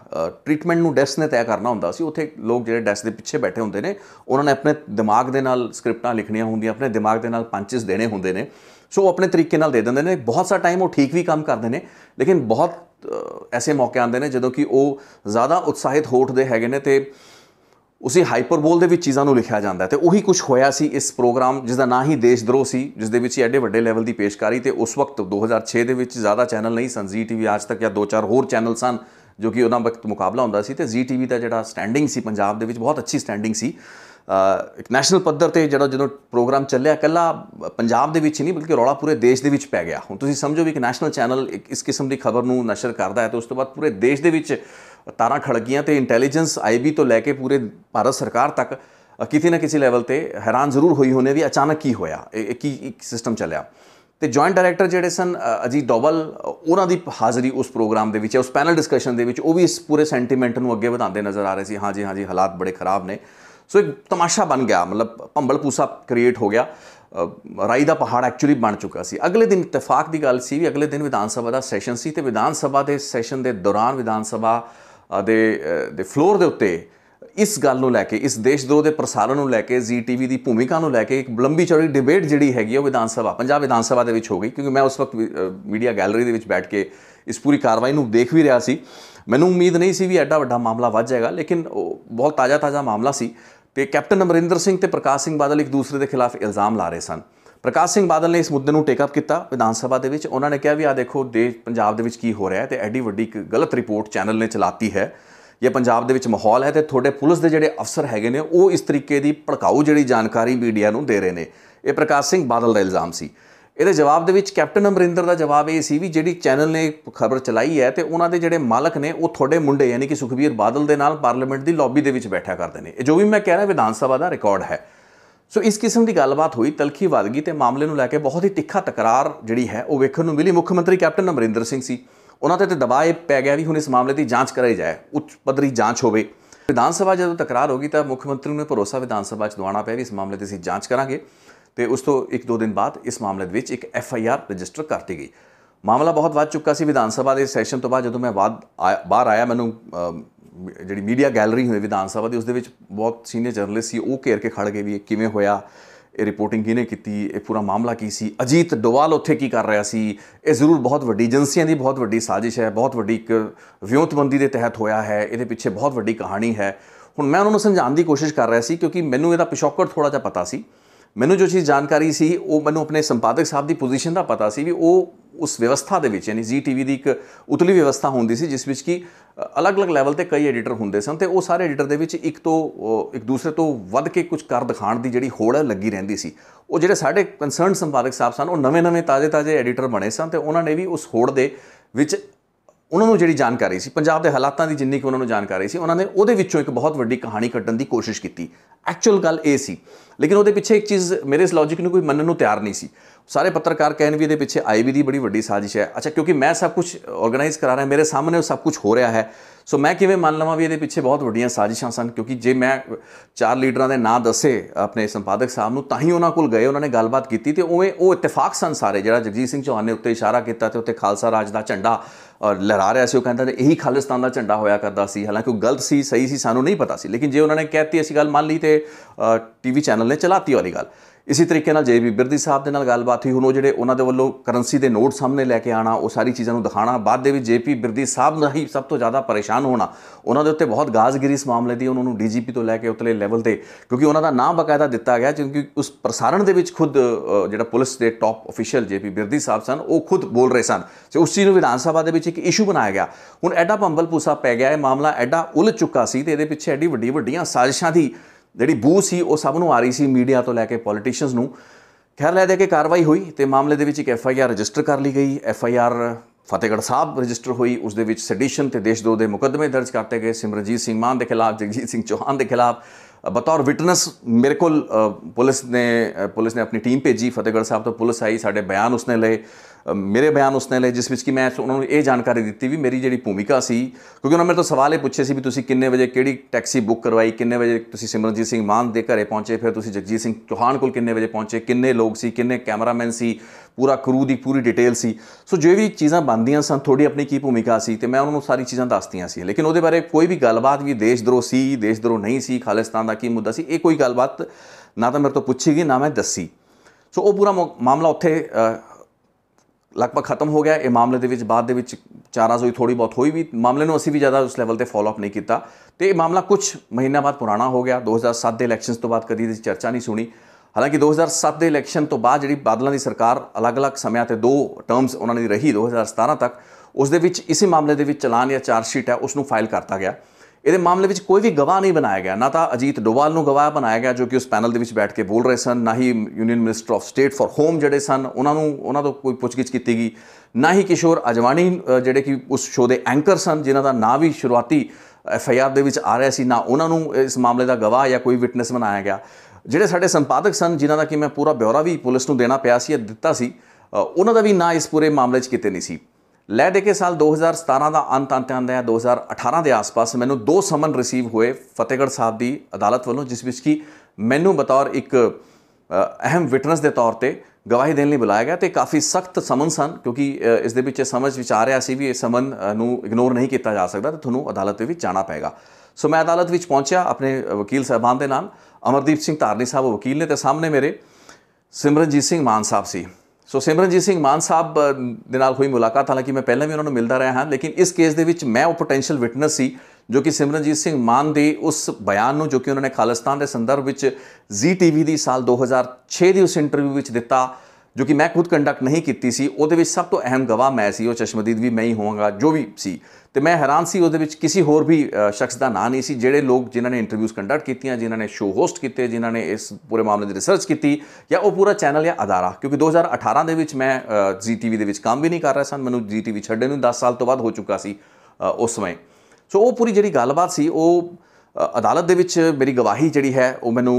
S1: ਟ੍ਰੀਟਮੈਂਟ ਨੂੰ ਡੈਸਕ ਨੇ ਤੈਅ ਕਰਨਾ ਹੁੰਦਾ ਸੀ ਉੱਥੇ ਲੋਕ ਜਿਹੜੇ ਡੈਸਕ ਦੇ ਪਿੱਛੇ ਬੈਠੇ ਹੁੰਦੇ ਨੇ ਉਹਨਾਂ ਨੇ ਆਪਣੇ ਦਿਮਾਗ ਦੇ ਨਾਲ ਸਕ੍ਰਿਪਟਾਂ ਲਿਖਣੀਆਂ ਹੁੰਦੀਆਂ ਆਪਣੇ ਦਿਮਾਗ ਦੇ ਨਾਲ ਪੰਚਸ ਦੇਣੇ ਹੁੰਦੇ ਨੇ ਸੋ ਆਪਣੇ ਤਰੀਕੇ ਨਾਲ ਦੇ ਦਿੰਦੇ ਨੇ ਬਹੁਤ ਸਾਰਾ ਟਾਈਮ ਉਹ ਠੀਕ ਵੀ ਕੰਮ ਕਰਦੇ ਨੇ ਲੇਕਿਨ ਬਹੁਤ ਐਸੇ ਮੌਕੇ ਆਉਂਦੇ ਨੇ ਜਦੋਂ ਕਿ ਉਹ ਜ਼ਿਆਦਾ ਉਤਸ਼ਾਹਿਤ ਹੋ ਉੱਠਦੇ ਹੈਗੇ ਨੇ ਤੇ ਉਸੇ ਹਾਈਪਰਬੋਲ ਦੇ ਵਿੱਚ ਚੀਜ਼ਾਂ ਨੂੰ ਲਿਖਿਆ ਜਾਂਦਾ ਤੇ ਉਹੀ ਕੁਝ ਹੋਇਆ ਸੀ ਇਸ ਪ੍ਰੋਗਰਾਮ ਜਿਸ ਦਾ ਨਾਂ ਹੀ ਦੇਸ਼ਦਰੋਹ ਸੀ ਜਿਸ ਦੇ ਵਿੱਚ ਐਡੇ ਵੱਡੇ ਲੈਵਲ ਦੀ ਪੇਸ਼ਕਾਰੀ ਤੇ ਉਸ ਵਕਤ 2006 ਦੇ ਵਿੱਚ ਜ਼ਿਆਦਾ ਚੈਨਲ ਨਹੀਂ ਸਨ ਜੀ ਟੀਵੀ ਅੱਜ ਤੱਕ ਜਾਂ ਦੋ ਚਾਰ ਹੋਰ ਚੈਨਲ ਸਨ ਜੋ ਕਿ ਉਹਨਾਂ ਵਕਤ ਮੁਕਾਬਲਾ ਹੁੰਦਾ ਸੀ ਤੇ ਜੀ ਟੀਵੀ ਦਾ ਜਿਹੜਾ ਸਟੈਂਡਿੰਗ ਸੀ ਪੰਜਾਬ ਦੇ ਵਿੱਚ ਬਹੁਤ ਅੱਛੀ ਸਟੈਂਡਿੰਗ ਸੀ ਇੱਕ ਨੈਸ਼ਨਲ ਪੱਧਰ ਤੇ ਜਿਹੜਾ ਜਦੋਂ ਪ੍ਰੋਗਰਾਮ ਚੱਲਿਆ ਕੱਲਾ ਪੰਜਾਬ ਦੇ ਵਿੱਚ ਹੀ ਨਹੀਂ ਬਲਕਿ ਰੌਲਾ ਪੂਰੇ ਦੇਸ਼ ਦੇ ਵਿੱਚ ਪੈ ਗਿਆ ਹੁਣ ਤੁਸੀਂ ਸਮਝੋ ਵੀ ਇੱਕ ਨੈਸ਼ਨਲ ਚੈਨਲ ਇਸ ਕਿਸਮ ਦੀ ਖਬਰ ਨੂੰ ਨਸ਼ਰ ਕਰਦਾ ਹੈ ਤੇ ਉਸ ਤੋਂ ਬਾਅਦ ਪੂਰੇ ਦੇਸ਼ ਦੇ ਵਿੱਚ ਤਾਰਾਂ ਖੜ ਗਈਆਂ ਤੇ ਇੰਟੈਲੀਜੈਂਸ ਆਈਬੀ ਤੋਂ ਲੈ ਕੇ ਪੂਰੇ ਭਾਰਤ ਸਰਕਾਰ ਤੱਕ ਕਿਤੇ ਨਾ ਕਿਸੇ ਲੈਵਲ ਤੇ ਹੈਰਾਨ ਜ਼ਰੂਰ ਹੋਈ ਹੋਣੇ ਵੀ ਅਚਾਨਕ ਕੀ ਹੋਇਆ ਇੱਕ ਇੱਕ ਸਿਸਟਮ ਚੱਲਿਆ ਤੇ ਜੁਆਇੰਟ ਡਾਇਰੈਕਟਰ ਜਿਹੜੇ ਸਨ ਅਜੀ ਡੋਬਲ ਉਹਨਾਂ ਦੀ ਹਾਜ਼ਰੀ ਉਸ ਪ੍ਰੋਗਰਾਮ ਦੇ ਵਿੱਚ ਉਸ ਪੈਨਲ ਡਿਸਕਸ਼ਨ ਦੇ ਵਿੱਚ ਉਹ ਵੀ ਇਸ ਪੂਰੇ ਸੈਂਟੀਮੈਂਟ ਨੂੰ ਅੱਗੇ ਵਧਾਉਂਦੇ ਨਜ਼ਰ ਆ ਰਹੇ ਸੀ ਹਾਂਜੀ ਹਾਂਜੀ ਹਾਂ ਹਾਲਾਤ ਬੜੇ ਖਰਾਬ ਨੇ ਸੋ ਇੱਕ ਤਮਾਸ਼ਾ ਬਣ ਗਿਆ ਮਤਲਬ ਭੰਬਲ ਪੂਸਾ ਕ੍ਰੀਏਟ ਹੋ ਗਿਆ ਰਾਈ ਦਾ ਪਹਾੜ ਐਕਚੁਅਲੀ ਬਣ ਚੁੱਕਾ ਸੀ ਅਗਲੇ ਦਿਨ ਇਤਫਾਕ ਦੀ ਗੱਲ ਸੀ ਵੀ ਅਗਲੇ ਦਿਨ ਵਿਧਾਨ ਸਭਾ ਦਾ ਸੈਸ਼ਨ ਸੀ ਤੇ ਵਿਧਾਨ ਸਭਾ ਦੇ ਸੈਸ਼ਨ ਦੇ ਦੌਰਾਨ ਵਿਧਾਨ ਸਭਾ ਦੇ ਦੇ ਫਲੋਰ ਦੇ ਉੱਤੇ ਇਸ ਗੱਲ ਨੂੰ ਲੈ ਕੇ ਇਸ ਦੋ ਦੇ ਪ੍ਰਸਾਰਣ ਨੂੰ ਲੈ ਕੇ ਜ਼ੀ ਟੀਵੀ ਦੀ ਭੂਮਿਕਾ ਨੂੰ ਲੈ ਕੇ ਇੱਕ ਲੰਬੀ ਚੌੜੀ ਡਿਬੇਟ ਜਿਹੜੀ ਹੈਗੀ ਉਹ ਵਿਧਾਨ ਸਭਾ ਪੰਜਾਬ ਵਿਧਾਨ ਸਭਾ ਦੇ ਵਿੱਚ ਹੋ ਗਈ ਕਿਉਂਕਿ ਮੈਂ ਉਸ ਵਕਤ ਮੀਡੀਆ ਗੈਲਰੀ ਦੇ ਵਿੱਚ ਬੈਠ ਕੇ ਇਸ ਪੂਰੀ ਕਾਰਵਾਈ ਨੂੰ ਦੇਖ ਵੀ ਰਿਹਾ ਸੀ ਮੈਨੂੰ ਉਮੀਦ ਨਹੀਂ ਸੀ ਵੀ ਐਡਾ ਵੱਡਾ ਮਾਮਲਾ ਵੱਜ ਜਾਏਗਾ ਲੇਕਿਨ ਉਹ ਬਹੁਤ ਤਾਜ਼ਾ ਤਾਜ਼ਾ ਮਾਮਲਾ ਸੀ ਤੇ ਕੈਪਟਨ ਅਮਰਿੰਦਰ ਸਿੰਘ ਤੇ ਪ੍ਰਕਾਸ਼ ਸਿੰਘ ਬਾਦਲ ਇੱਕ ਦੂਸਰੇ ਦੇ ਖਿਲਾਫ ਇਲਜ਼ਾਮ ਲਾ ਰਹੇ ਸਨ ਪ੍ਰਕਾਸ਼ ਸਿੰਘ ਬਾਦਲ ਨੇ ਇਸ ਮੁੱਦੇ ਨੂੰ ਟੇਕ ਅਪ ਕੀਤਾ ਵਿਧਾਨ ਸਭਾ ਦੇ ਵਿੱਚ ਉਹਨਾਂ ਨੇ ਕਿਹਾ ਵੀ ਆ ਦੇਖੋ ਦੇਸ਼ ਪੰਜਾਬ ਦੇ ਵਿੱਚ ਕੀ ਹੋ ਰਿਹਾ ਹੈ ਤੇ ਐਡੀ ਵੱਡੀ ਇੱਕ ਗਲਤ ਰਿਪੋਰਟ ਚੈਨਲ ਨੇ ਚਲਾਤੀ ਹੈ ਇਹ ਪੰਜਾਬ ਦੇ ਵਿੱਚ ਮਾਹੌਲ ਹੈ ਤੇ ਤੁਹਾਡੇ ਪੁਲਿਸ ਦੇ ਜਿਹੜੇ ਅਫਸਰ ਹੈਗੇ ਨੇ ਉਹ ਇਸ ਤਰੀਕੇ ਦੀ ਭੜਕਾਊ ਜਿਹੜੀ ਜਾਣਕਾਰੀ ਮੀਡੀਆ ਨੂੰ ਦੇ ਰਹੇ ਨੇ ਇਹ ਪ੍ਰਕਾਸ਼ ਸਿੰਘ ਬਾਦਲ ਦਾ ਇਲਜ਼ਾਮ ਸੀ ਇਹਦੇ ਜਵਾਬ ਦੇ ਵਿੱਚ ਕੈਪਟਨ ਅਮਰਿੰਦਰ ਦਾ ਜਵਾਬ ਇਹ ਸੀ ਵੀ ਜਿਹੜੀ ਚੈਨਲ ਨੇ ਖਬਰ ਚਲਾਈ ਹੈ ਤੇ ਉਹਨਾਂ ਦੇ ਜਿਹੜੇ ਮਾਲਕ ਨੇ ਉਹ ਤੁਹਾਡੇ ਮੁੰਡੇ ਯਾਨੀ ਕਿ ਸੁਖਬੀਰ ਬਾਦਲ ਦੇ ਨਾਲ ਪਾਰਲੀਮੈਂਟ ਦੀ ਲੌਬੀ ਦੇ ਵਿੱਚ ਬੈਠਾ ਕਰਦੇ ਨੇ ਇਹ ਜੋ ਵੀ ਮੈਂ ਕਹਿ ਰਿਹਾ ਵਿਧਾਨ ਸਭਾ ਦਾ ਰਿਕਾਰਡ ਹੈ ਸੋ ਇਸ ਕਿਸਮ ਦੀ ਗੱਲਬਾਤ ਹੋਈ ਤਲਖੀ ਵਧ ਗਈ ਤੇ ਮਾਮਲੇ ਨੂੰ ਲੈ ਕੇ ਬਹੁਤ ਹੀ ਤਿੱਖਾ ਤਕਰਾਰ ਜਿਹੜੀ ਹੈ ਉਹ ਵੇਖਣ ਨੂੰ ਮਿਲੀ ਮੁੱਖ ਮੰਤਰੀ ਕੈਪਟਨ ਅਮਰਿੰਦਰ ਸਿੰਘ ਸੀ ਉਹਨਾਂ ਤੇ ਤੇ ਦਬਾਅ ਪੈ ਗਿਆ ਵੀ ਹੁਣ ਇਸ ਮਾਮਲੇ ਦੀ ਜਾਂਚ ਕਰਾਈ ਜਾਏ ਉੱਚ ਪੱਧਰੀ ਜਾਂਚ ਹੋਵੇ ਵਿਧਾਨ ਸਭਾ ਜਦੋਂ ਤਕਰਾਰ ਹੋਗੀ ਤਾਂ ਮੁੱਖ ਮੰਤਰੀ ਨੂੰ ਭਰੋਸਾ ਵਿਧਾਨ ਸਭਾ 'ਚ ਦਵਾਣਾ ਪਿਆ ਵੀ ਇਸ ਮਾਮਲੇ ਤੇ ਅਸੀਂ ਜਾਂਚ ਕਰਾਂਗੇ ਤੇ ਉਸ ਤੋਂ ਇੱਕ ਦੋ ਦਿਨ ਬਾਅਦ ਇਸ ਮਾਮਲੇ ਵਿੱਚ ਇੱਕ ਐਫ ਆਈ ਆਰ ਰਜਿਸਟਰ ਕਰਤੀ ਗਈ ਮਾਮਲਾ ਬਹੁਤ ਵੱਧ ਚੁੱਕਾ ਸੀ ਵਿਧਾਨ ਸਭਾ ਦੇ ਸੈਸ਼ਨ ਤੋਂ ਬਾਅਦ ਜਦੋਂ ਮੈਂ ਬਾਅਦ ਬਾਹਰ ਆਇਆ ਮੈਨੂੰ ਜਿਹੜੀ ਮੀਡੀਆ ਗੈਲਰੀ ਹੋਈ ਵਿਧਾਨ ਸਭਾ ਦੀ ਉਸ ਦੇ ਵਿੱਚ ਬਹੁਤ ਸੀਨੀਅਰ ਜਰਨਲਿਸਟ ਸੀ ਉਹ ਘੇਰ ਕੇ ਖੜ ਗਏ ਵੀ ਇਹ ਕਿਵੇਂ ਹੋਇਆ ਇਹ ਰਿਪੋਰਟਿੰਗ ਕਿਨੇ ਕੀਤੀ ਇਹ ਪੂਰਾ ਮਾਮਲਾ ਕੀ ਸੀ ਅਜੀਤ ਡੋਵਾਲ ਉੱਥੇ ਕੀ ਕਰ ਰਿਹਾ ਸੀ ਇਹ ਜ਼ਰੂਰ ਬਹੁਤ ਵੱਡੀ ਏਜੰਸੀਆਂ ਦੀ ਬਹੁਤ ਵੱਡੀ ਸਾਜ਼ਿਸ਼ ਹੈ ਬਹੁਤ ਵੱਡੀ ਇੱਕ ਵਿਉਂਤਬੰਦੀ ਦੇ ਤਹਿਤ ਹੋਇਆ ਹੈ ਇਹਦੇ ਪਿੱਛੇ ਬਹੁਤ ਵੱਡੀ ਕਹਾਣੀ ਹੈ ਹੁਣ ਮੈਂ ਉਹਨਾਂ ਨੂੰ ਸਮਝਾਉਣ ਦੀ ਕੋਸ਼ਿਸ਼ ਕਰ ਰਿਹਾ ਸੀ ਕਿਉਂਕਿ ਮੈਨੂੰ ਇਹਦਾ ਪਿਛੋਕੜ ਥੋੜਾ ਜਿਹਾ ਪਤਾ ਸੀ ਮੈਨੂੰ ਜੋ ਚੀਜ਼ ਜਾਣਕਾਰੀ ਸੀ ਉਹ ਮੈਨੂੰ ਆਪਣੇ ਸੰਪਾਦਕ ਸਾਹਿਬ ਦੀ ਪੋਜੀਸ਼ਨ ਦਾ ਪਤਾ ਸੀ ਵੀ ਉਹ ਉਸ ਵਿਵਸਥਾ ਦੇ ਵਿੱਚ ਯਾਨੀ ਜੀ ਟੀਵੀ ਦੀ ਇੱਕ ਉਤਲੀ ਵਿਵਸਥਾ ਹੁੰਦੀ ਸੀ ਜਿਸ ਵਿੱਚ ਕਿ ਅਲੱਗ-ਅਲੱਗ ਲੈਵਲ ਤੇ ਕਈ ਐਡੀਟਰ ਹੁੰਦੇ ਸਨ ਤੇ ਉਹ ਸਾਰੇ ਐਡੀਟਰ ਦੇ ਵਿੱਚ ਇੱਕ ਤੋਂ ਇੱਕ ਦੂਸਰੇ ਤੋਂ ਵੱਧ ਕੇ ਕੁਝ ਕਰ ਦਿਖਾਣ ਦੀ ਜਿਹੜੀ ਹੋੜ ਲੱਗੀ ਰਹਿੰਦੀ ਸੀ ਉਹ ਜਿਹੜੇ ਸਾਡੇ ਕੰਸਰਨ ਸੰਪਾਦਕ ਸਾਹਿਬ ਸਨ ਉਹ ਨਵੇਂ-ਨਵੇਂ ਤਾਜ਼ੇ-ਤਾਜ਼ੇ ਐਡੀਟਰ ਬਣੇ ਸਨ ਤੇ ਉਹਨਾਂ ਨੇ ਵੀ ਉਸ ਹੋੜ ਦੇ ਵਿੱਚ ਉਹਨਾਂ ਨੂੰ ਜਿਹੜੀ ਜਾਣਕਾਰੀ ਸੀ ਪੰਜਾਬ ਦੇ ਹਾਲਾਤਾਂ ਦੀ ਜਿੰਨੀ ਕਿ ਉਹਨਾਂ ਨੂੰ ਜਾਣਕਾਰੀ ਸੀ ਉਹਨਾਂ ਨੇ ਉਹਦੇ ਵਿੱਚੋਂ ਇੱਕ ਬਹੁਤ ਵੱਡੀ ਕਹਾਣੀ ਕੱਢਣ ਦੀ ਕੋਸ਼ਿਸ਼ ਕੀਤੀ ਐਕਚੁਅਲ ਗੱਲ ਇਹ ਸੀ ਲੇਕਿਨ ਉਹਦੇ ਪਿੱਛੇ ਇੱਕ ਚੀਜ਼ ਮੇਰੇ ਇਸ ਲੌਜੀਕ ਨੂੰ ਕੋਈ ਮੰਨਣ ਨੂੰ ਤਿਆਰ ਨਹੀਂ ਸੀ ਸਾਰੇ ਪੱਤਰਕਾਰ ਕਹਿਣ ਵੀ ਇਹਦੇ ਪਿੱਛੇ ਆਈਬੀ ਦੀ ਬੜੀ ਵੱਡੀ ਸਾਜ਼ਿਸ਼ ਹੈ ਅੱਛਾ ਕਿਉਂਕਿ ਮੈਂ ਸਭ ਕੁਝ ਆਰਗੇਨਾਈਜ਼ ਕਰਾ ਰਿਹਾ ਮੇਰੇ ਸਾਹਮਣੇ ਉਹ ਸਭ ਕੁਝ ਹੋ ਰਿਹਾ ਹੈ ਸੋ ਮੈਂ ਕਿਵੇਂ ਮੰਨ ਲਵਾਂ ਵੀ ਇਹਦੇ ਪਿੱਛੇ ਬਹੁਤ ਵੱਡੀਆਂ ਸਾਜ਼ਿਸ਼ਾਂ ਸਨ ਕਿਉਂਕਿ ਜੇ ਮੈਂ ਚਾਰ ਲੀਡਰਾਂ ਦੇ ਨਾਂ ਦੱਸੇ ਆਪਣੇ ਸੰਪਾਦਕ ਸਾਹਿਬ ਨੂੰ ਤਾਂ ਹੀ ਉਹਨਾਂ ਕੋਲ ਗਏ ਉਹਨਾਂ ਨੇ ਗੱਲਬਾਤ ਕੀਤੀ ਤੇ ਉਵੇਂ ਉਹ ਇਤਫਾਕ ਸਨ ਸਾਰੇ ਜਿਹੜਾ ਜਗਜੀਤ ਸਿੰਘ ਚੌਹਾਨ ਨੇ ਉੱਤੇ ਇਸ਼ਾਰਾ ਕੀਤਾ ਤੇ ਉੱਤੇ ਖਾਲਸਾ ਰਾਜ ਦਾ ਝੰਡਾ ਔਰ ਲਹਿਰਾ ਰਿਹਾ ਸੀ ਉਹ ਕਹਿੰਦਾ ਇਹੀ ਖਾਲਿਸਤਾਨ ਦਾ ਝੰਡਾ ਹੋਇਆ ਕਰਦਾ ਸੀ ਹਾਲਾਂਕਿ ਉਹ ਗਲਤ ਸੀ ਸਹੀ ਸੀ ਸਾਨੂੰ ਨਹੀਂ ਪਤਾ ਸੀ ਲੇਕਿਨ ਜੇ ਉਹਨਾਂ ਨੇ ਕਹਿਤੀ ਅਸੀਂ ਗੱਲ ਮੰਨ ਲਈ ਤੇ ਟੀਵੀ ਚੈਨਲ ਨੇ ਚਲਾਤੀ ਵਾਲੀ ਗੱਲ ਇਸੇ ਤਰੀਕੇ ਨਾਲ ਜੇਬੀ ਬਿਰਦੀ ਸਾਹਿਬ ਦੇ ਨਾਲ ਗੱਲਬਾਤ ਹੋਈ ਹੁਣ ਉਹ ਜਿਹੜੇ ਉਹਨਾਂ ਦੇ ਵੱਲੋਂ ਕਰੰਸੀ ਦੇ ਨੋਟ ਸਾਹਮਣੇ ਲੈ ਕੇ ਆਣਾ ਉਹ ਸਾਰੀ ਚੀਜ਼ਾਂ ਨੂੰ ਦਿਖਾਣਾ ਬਾਅਦ ਦੇ ਵਿੱਚ ਜੇਪੀ ਬਿਰਦੀ ਸਾਹਿਬ ਨਹੀਂ ਸਭ ਤੋਂ ਜ਼ਿਆਦਾ ਪਰੇਸ਼ਾਨ ਹੋਣਾ ਉਹਨਾਂ ਦੇ ਉੱਤੇ ਬਹੁਤ ਗਾਜ਼ਗਿਰੀ ਇਸ ਮਾਮਲੇ ਦੀ ਉਹਨਾਂ ਨੂੰ ਡੀਜੀਪੀ ਤੋਂ ਲੈ ਕੇ ਉਤਲੇ ਲੈਵਲ ਤੇ ਕਿਉਂਕਿ ਉਹਨਾਂ ਦਾ ਨਾਮ ਬਕਾਇਦਾ ਦਿੱਤਾ ਗਿਆ ਕਿਉਂਕਿ ਉਸ ਪ੍ਰਸਾਰਣ ਦੇ ਵਿੱਚ ਖੁਦ ਜਿਹੜਾ ਪੁਲਿਸ ਦੇ top official JP Birdi Sahib ਸਨ ਉਹ ਖੁਦ ਬੋਲ ਰਹੇ ਸਨ ਤੇ ਉਸ ਚੀਜ਼ ਨੂੰ ਵਿਧਾਨ ਸਭਾ ਦੇ ਵਿੱਚ ਇੱਕ ਇਸ਼ੂ ਬਣਾਇਆ ਗਿਆ ਹੁਣ ਐਡਾ ਪੰਬਲ ਪੂਸਾ ਪੈ ਗਿਆ ਇਹ ਮਾਮਲਾ ਐਡਾ ਉਲ ਚੁੱਕਾ ਸੀ ਤੇ ਇਹਦੇ ਪਿੱਛੇ ਐਡੀ ਵੱਡੀ ਵੱਡੀਆਂ ਸਾਜ਼ਿਸ਼ਾਂ ਦੀ ਜਿਹੜੀ ਬੂ ਸੀ ਉਹ ਸਭ ਨੂੰ ਆ ਰਹੀ ਸੀ ਮੀਡੀਆ ਤੋਂ ਲੈ ਕੇ ਪੋਲੀਟੀਸ਼ੀਅਨਸ ਨੂੰ ਖੈਰ ਲੈ ਦੇ ਕੇ ਕਾਰਵਾਈ ਹੋਈ ਤੇ ਮਾਮਲੇ ਦੇ ਵਿੱਚ ਇੱਕ ਐਫ ਆਈ ਆਰ ਰਜਿਸਟਰ ਕਰ ਲਈ ਗਈ F I R Fatehgarh Sahib register ਹੋਈ ਉਸ ਦੇ ਵਿੱਚ ਸੈਡੀਸ਼ਨ ਤੇ ਦੋ ਦੇ ਮੁਕੱਦਮੇ ਦਰਜ ਕਰਤੇ ਗਏ ਸਿਮਰਜੀਤ ਸਿੰਘ ਮਾਨ ਦੇ ਖਿਲਾਫ ਜਗਜੀਤ ਸਿੰਘ ਚੌਹਾਨ ਦੇ ਖਿਲਾਫ ਬਤੌਰ ਵਿਟਨੈਸ ਮੇਰੇ ਕੋਲ ਪੁਲਿਸ ਨੇ ਪੁਲਿਸ ਨੇ ਆਪਣੀ ਟੀਮ ਭੇਜੀ ਫਤਿਹਗੜ੍ਹ ਸਾਹਿਬ ਤੋਂ ਪੁਲਿਸ ਆਈ ਸਾਡੇ ਬਿਆਨ ਉਸਨੇ ਲਏ ਮੇਰੇ ਬਿਆਨ ਉਸਨੇ ਲਏ ਜਿਸ ਵਿੱਚ ਕਿ ਮੈਂ ਉਹਨਾਂ ਨੂੰ ਇਹ ਜਾਣਕਾਰੀ ਦਿੱਤੀ ਵੀ ਮੇਰੀ ਜਿਹੜੀ ਭੂਮਿਕਾ ਸੀ ਕਿਉਂਕਿ ਉਹਨਾਂ ਮੇਰੇ ਤੋਂ ਸਵਾਲ ਇਹ ਪੁੱਛੇ ਸੀ ਵੀ ਤੁਸੀਂ ਕਿੰਨੇ ਵਜੇ ਕਿਹੜੀ ਟੈਕਸੀ ਬੁੱਕ ਕਰਵਾਈ ਕਿੰਨੇ ਵਜੇ ਤੁਸੀਂ ਸਿਮਰਨਜੀਤ ਸਿੰਘ ਮਾਨ ਦੇ ਘਰੇ ਪਹੁੰਚੇ ਫਿਰ ਤੁਸੀਂ ਜਗਜੀਤ ਸਿੰਘ ਚੋਹਾਨ ਕੋਲ ਕਿੰਨੇ ਵਜੇ ਪਹੁੰਚੇ ਕਿੰਨੇ ਲੋਕ ਸੀ ਕਿੰਨੇ ਕੈਮਰਾਮੈਨ ਸੀ ਪੂਰਾ ਕਰੂ ਦੀ ਪੂਰੀ ਡਿਟੇਲ ਸੀ ਸੋ ਜੋ ਵੀ ਚੀਜ਼ਾਂ ਬੰਦੀਆਂ ਸਨ ਥੋੜੀ ਆਪਣੀ ਕੀ ਭੂਮਿਕਾ ਸੀ ਤੇ ਮੈਂ ਉਹਨਾਂ ਨੂੰ ਸਾਰੀ ਚੀਜ਼ਾਂ ਦੱਸਤੀਆਂ ਸੀ ਲੇਕਿਨ ਉਹਦੇ ਬਾਰੇ ਕੋਈ ਵੀ ਗੱਲਬਾਤ ਵੀ ਦੇਸ਼ਦਰੋਹ ਸੀ ਦੇਸ਼ਦਰੋਹ ਨਹੀਂ ਸੀ ਖਾਲਿਸਤਾਨ ਦਾ ਕੀ ਮੁੱਦਾ ਸੀ ਇਹ ਕੋਈ ਗੱਲਬਾਤ ਨਾ ਤਾਂ ਮੇਰੇ ਤੋਂ ਪੁੱਛੀ ਗਈ ਨਾ ਮੈਂ ਦੱਸੀ ਸੋ ਉਹ ਪੂਰਾ ਮਾਮਲਾ ਉੱਥੇ ਲਗਭਗ ਖਤਮ ਹੋ ਗਿਆ ਇਹ ਮਾਮਲੇ ਦੇ ਵਿੱਚ ਬਾਅਦ ਦੇ ਵਿੱਚ ਚਾਰਾ ਜੋਈ ਥੋੜੀ ਬਹੁਤ ਹੋਈ ਵੀ ਮਾਮਲੇ ਨੂੰ ਅਸੀਂ ਵੀ ਜ਼ਿਆਦਾ ਉਸ ਲੈਵਲ ਤੇ ਫਾਲੋ ਅਪ ਨਹੀਂ ਕੀਤਾ ਤੇ ਇਹ ਮਾਮਲਾ ਕੁਝ ਮਹੀਨਾ ਬਾਅਦ ਪੁਰਾਣਾ ਹੋ ਗਿਆ 2007 ਦੇ ਇਲੈਕਸ਼ਨਸ ਤੋਂ ਬਾਅਦ ਕਦੀ ਇਸ ਚਰਚਾ ਨਹੀਂ ਸੁਣੀ ਹਾਲਾਂਕਿ 2007 ਦੇ ਇਲੈਕਸ਼ਨ ਤੋਂ ਬਾਅਦ ਜਿਹੜੀ ਬਾਦਲਾਂ ਦੀ ਸਰਕਾਰ ਅਲੱਗ-ਅਲੱਗ ਸਮਿਆਂ ਤੇ ਦੋ ਟਰਮਸ ਉਹਨਾਂ ਦੀ ਰਹੀ 2017 ਤੱਕ ਉਸ ਦੇ ਵਿੱਚ ਇਸੇ ਮਾਮਲੇ ਦੇ ਵਿੱਚ ਚਲਾਨ ਜਾਂ ਚਾਰਜ ਸ਼ੀਟ ਹੈ ਉਸ ਨੂੰ ਫਾਈਲ ਕਰਤਾ ਗਿਆ ਇਹਦੇ ਮਾਮਲੇ ਵਿੱਚ ਕੋਈ ਵੀ ਗਵਾਹ ਨਹੀਂ ਬਣਾਇਆ ਗਿਆ ਨਾ ਤਾਂ ਅਜੀਤ ਡੋਵਾਲ ਨੂੰ ਗਵਾਹ ਬਣਾਇਆ ਗਿਆ ਜੋ ਕਿ ਉਸ ਪੈਨਲ ਦੇ ਵਿੱਚ ਬੈਠ ਕੇ ਬੋਲ ਰਹੇ ਸਨ ਨਾ ਹੀ union minister of state for home ਜਿਹੜੇ ਸਨ ਉਹਨਾਂ ਨੂੰ ਉਹਨਾਂ ਤੋਂ ਕੋਈ ਪੁੱਛਗਿੱਛ ਕੀਤੀ ਗਈ ਨਾ ਹੀ ਕਿਸ਼ੋਰ ਅਜਵਾਨੀ ਜਿਹੜੇ ਕਿ ਉਸ ਸ਼ੋਅ ਦੇ ਐਂਕਰ ਸਨ ਜਿਨ੍ਹਾਂ ਦਾ ਨਾਂ ਵੀ ਸ਼ੁਰੂਆਤੀ ਐਫ ਆਈ ਆਰ ਦੇ ਵਿੱਚ ਆ ਰਿਹਾ ਸੀ ਨਾ ਉਹਨਾਂ ਨੂੰ ਇਸ ਮਾਮਲੇ ਦਾ ਗਵਾਹ ਜਾਂ ਕੋਈ ਵਿਟਨੈਸ ਬਣਾਇਆ ਗਿਆ ਜਿਹੜੇ ਸਾਡੇ ਸੰਪਾਦਕ ਸਨ ਜਿਨ੍ਹਾਂ ਦਾ ਕਿ ਮੈਂ ਪੂਰਾ ਬਿਊਰਾ ਵੀ ਪੁਲਿਸ ਨੂੰ ਦੇਣਾ ਪਿਆ ਸੀ ਦਿੱਤਾ ਸੀ ਉਹਨਾਂ ਦਾ ਵੀ ਨਾਂ ਇਸ ਪੂਰੇ ਮਾਮਲੇ 'ਚ ਕਿਤੇ ਨਹੀਂ ਸੀ ਲੈ ਦੇ ਕੇ ਸਾਲ 2017 ਦਾ ਅੰਤ ਅੰਤ ਆਂਦਾ ਹੈ 2018 ਦੇ ਆਸ-ਪਾਸ ਮੈਨੂੰ ਦੋ ਸਮਨ ਰਿਸੀਵ ਹੋਏ ਫਤਿਹਗੜ੍ਹ ਸਾਹਿਬ ਦੀ ਅਦਾਲਤ ਵੱਲੋਂ ਜਿਸ ਵਿੱਚ ਕਿ ਮੈਨੂੰ ਬਤੌਰ ਇੱਕ ਅਹਿਮ ਵਿਟਨੈਸ ਦੇ ਤੌਰ ਤੇ ਗਵਾਹੀ ਦੇਣ ਲਈ ਬੁਲਾਇਆ ਗਿਆ ਤੇ ਕਾਫੀ ਸਖਤ ਸਮਨ ਸਨ ਕਿਉਂਕਿ ਇਸ ਦੇ ਵਿੱਚ ਸਮਝ ਵਿਚਾਰ ਸੀ ਵੀ ਇਹ ਸਮਨ ਨੂੰ ਇਗਨੋਰ ਨਹੀਂ ਕੀਤਾ ਜਾ ਸਕਦਾ ਤੇ ਤੁਹਾਨੂੰ ਅਦਾਲਤ ਦੇ ਵਿੱਚ ਜਾਣਾ ਪਏਗਾ ਸੋ ਮੈਂ ਅਦਾਲਤ ਵਿੱਚ ਪਹੁੰਚਿਆ ਆਪਣੇ ਵਕੀਲ ਸਾਹਿਬਾਨ ਦੇ ਨਾਲ ਅਮਰਦੀਪ ਸਿੰਘ ਧਾਰਨੀ ਸਾਹਿਬ ਉਹ ਵਕੀਲ ਨੇ ਤੇ ਸਾਹਮਣੇ ਮੇਰੇ ਸਿਮਰਨਜੀਤ ਸਿੰਘ ਮਾਨ ਸਾਹਿਬ ਸੀ ਸੋ ਸਿਮਰਨਜੀਤ ਸਿੰਘ ਮਾਨ ਸਾਹਿਬ ਦੇ ਨਾਲ ਹੋਈ ਮੁਲਾਕਾਤ ਹਾਲਾਂਕਿ ਮੈਂ ਪਹਿਲਾਂ ਵੀ ਉਹਨਾਂ ਨੂੰ ਮਿਲਦਾ ਰਿਹਾ ਹਾਂ ਲੇਕਿਨ ਇਸ ਕੇਸ ਦੇ ਵਿੱਚ ਮੈਂ ਉਹ ਪੋਟੈਂਸ਼ੀਅਲ ਵਿਟਨੈਸ ਸੀ ਜੋ ਕਿ ਸਿਮਰਨਜੀਤ ਸਿੰਘ ਮਾਨ ਦੇ ਉਸ ਬਿਆਨ ਨੂੰ ਜੋ ਕਿ ਉਹਨਾਂ ਨੇ ਖਾਲਿਸਤਾਨ ਦੇ ਸੰਦਰਭ ਵਿੱਚ ਜ਼ੀ ਟੀਵੀ ਦੀ ਸਾਲ 2006 ਦੀ ਉਸ ਇੰਟਰਵਿਊ ਵਿੱਚ ਦਿੱਤਾ ਜੋ ਕਿ ਮੈਂ ਖੁਦ ਕੰਡਕਟ ਨਹੀਂ ਕੀਤੀ ਸੀ ਉਹਦੇ ਵਿੱਚ ਸਭ ਤੋਂ ਅਹਿਮ ਗਵਾਹ ਮੈਂ ਸੀ ਉਹ ਚਸ਼ਮਦੀਦ ਵੀ ਮੈਂ ਹੀ ਹੋਵਾਂਗਾ ਜੋ ਵੀ ਸੀ ਤੇ ਮੈਂ ਹੈਰਾਨ ਸੀ ਉਹਦੇ ਵਿੱਚ ਕਿਸੇ ਹੋਰ ਵੀ ਸ਼ਖਸ ਦਾ ਨਾਂ ਨਹੀਂ ਸੀ ਜਿਹੜੇ ਲੋਕ ਜਿਨ੍ਹਾਂ ਨੇ ਇੰਟਰਵਿਊਜ਼ ਕੰਡਕਟ ਕੀਤੀਆਂ ਜਿਨ੍ਹਾਂ ਨੇ ਸ਼ੋਅ ਹੋਸਟ ਕੀਤੇ ਜਿਨ੍ਹਾਂ ਨੇ ਇਸ ਪੂਰੇ ਮਾਮਲੇ ਦੀ ਰਿਸਰਚ ਕੀਤੀ ਜਾਂ ਉਹ ਪੂਰਾ ਚੈਨਲ ਜਾਂ ਅਦਾਰਾ ਕਿਉਂਕਿ 2018 ਦੇ ਵਿੱਚ ਮੈਂ ਜੀ ਦੇ ਵਿੱਚ ਕੰਮ ਵੀ ਨਹੀਂ ਕਰ ਰਿਹਾ ਸਨ ਮੈਨੂੰ ਜੀ ਟੀਵੀ ਛੱਡੇ ਨੂੰ 10 ਸਾਲ ਤੋਂ ਬਾਅਦ ਹੋ ਚੁੱਕਾ ਸੀ ਉਸ ਸਮੇਂ ਸੋ ਉਹ ਪੂਰੀ ਜਿਹੜੀ ਗੱਲਬਾਤ ਸੀ ਉਹ ਅਦਾਲਤ ਦੇ ਵਿੱਚ ਮੇਰੀ ਗਵਾਹੀ ਜਿਹੜੀ ਹੈ ਉਹ ਮੈਨੂੰ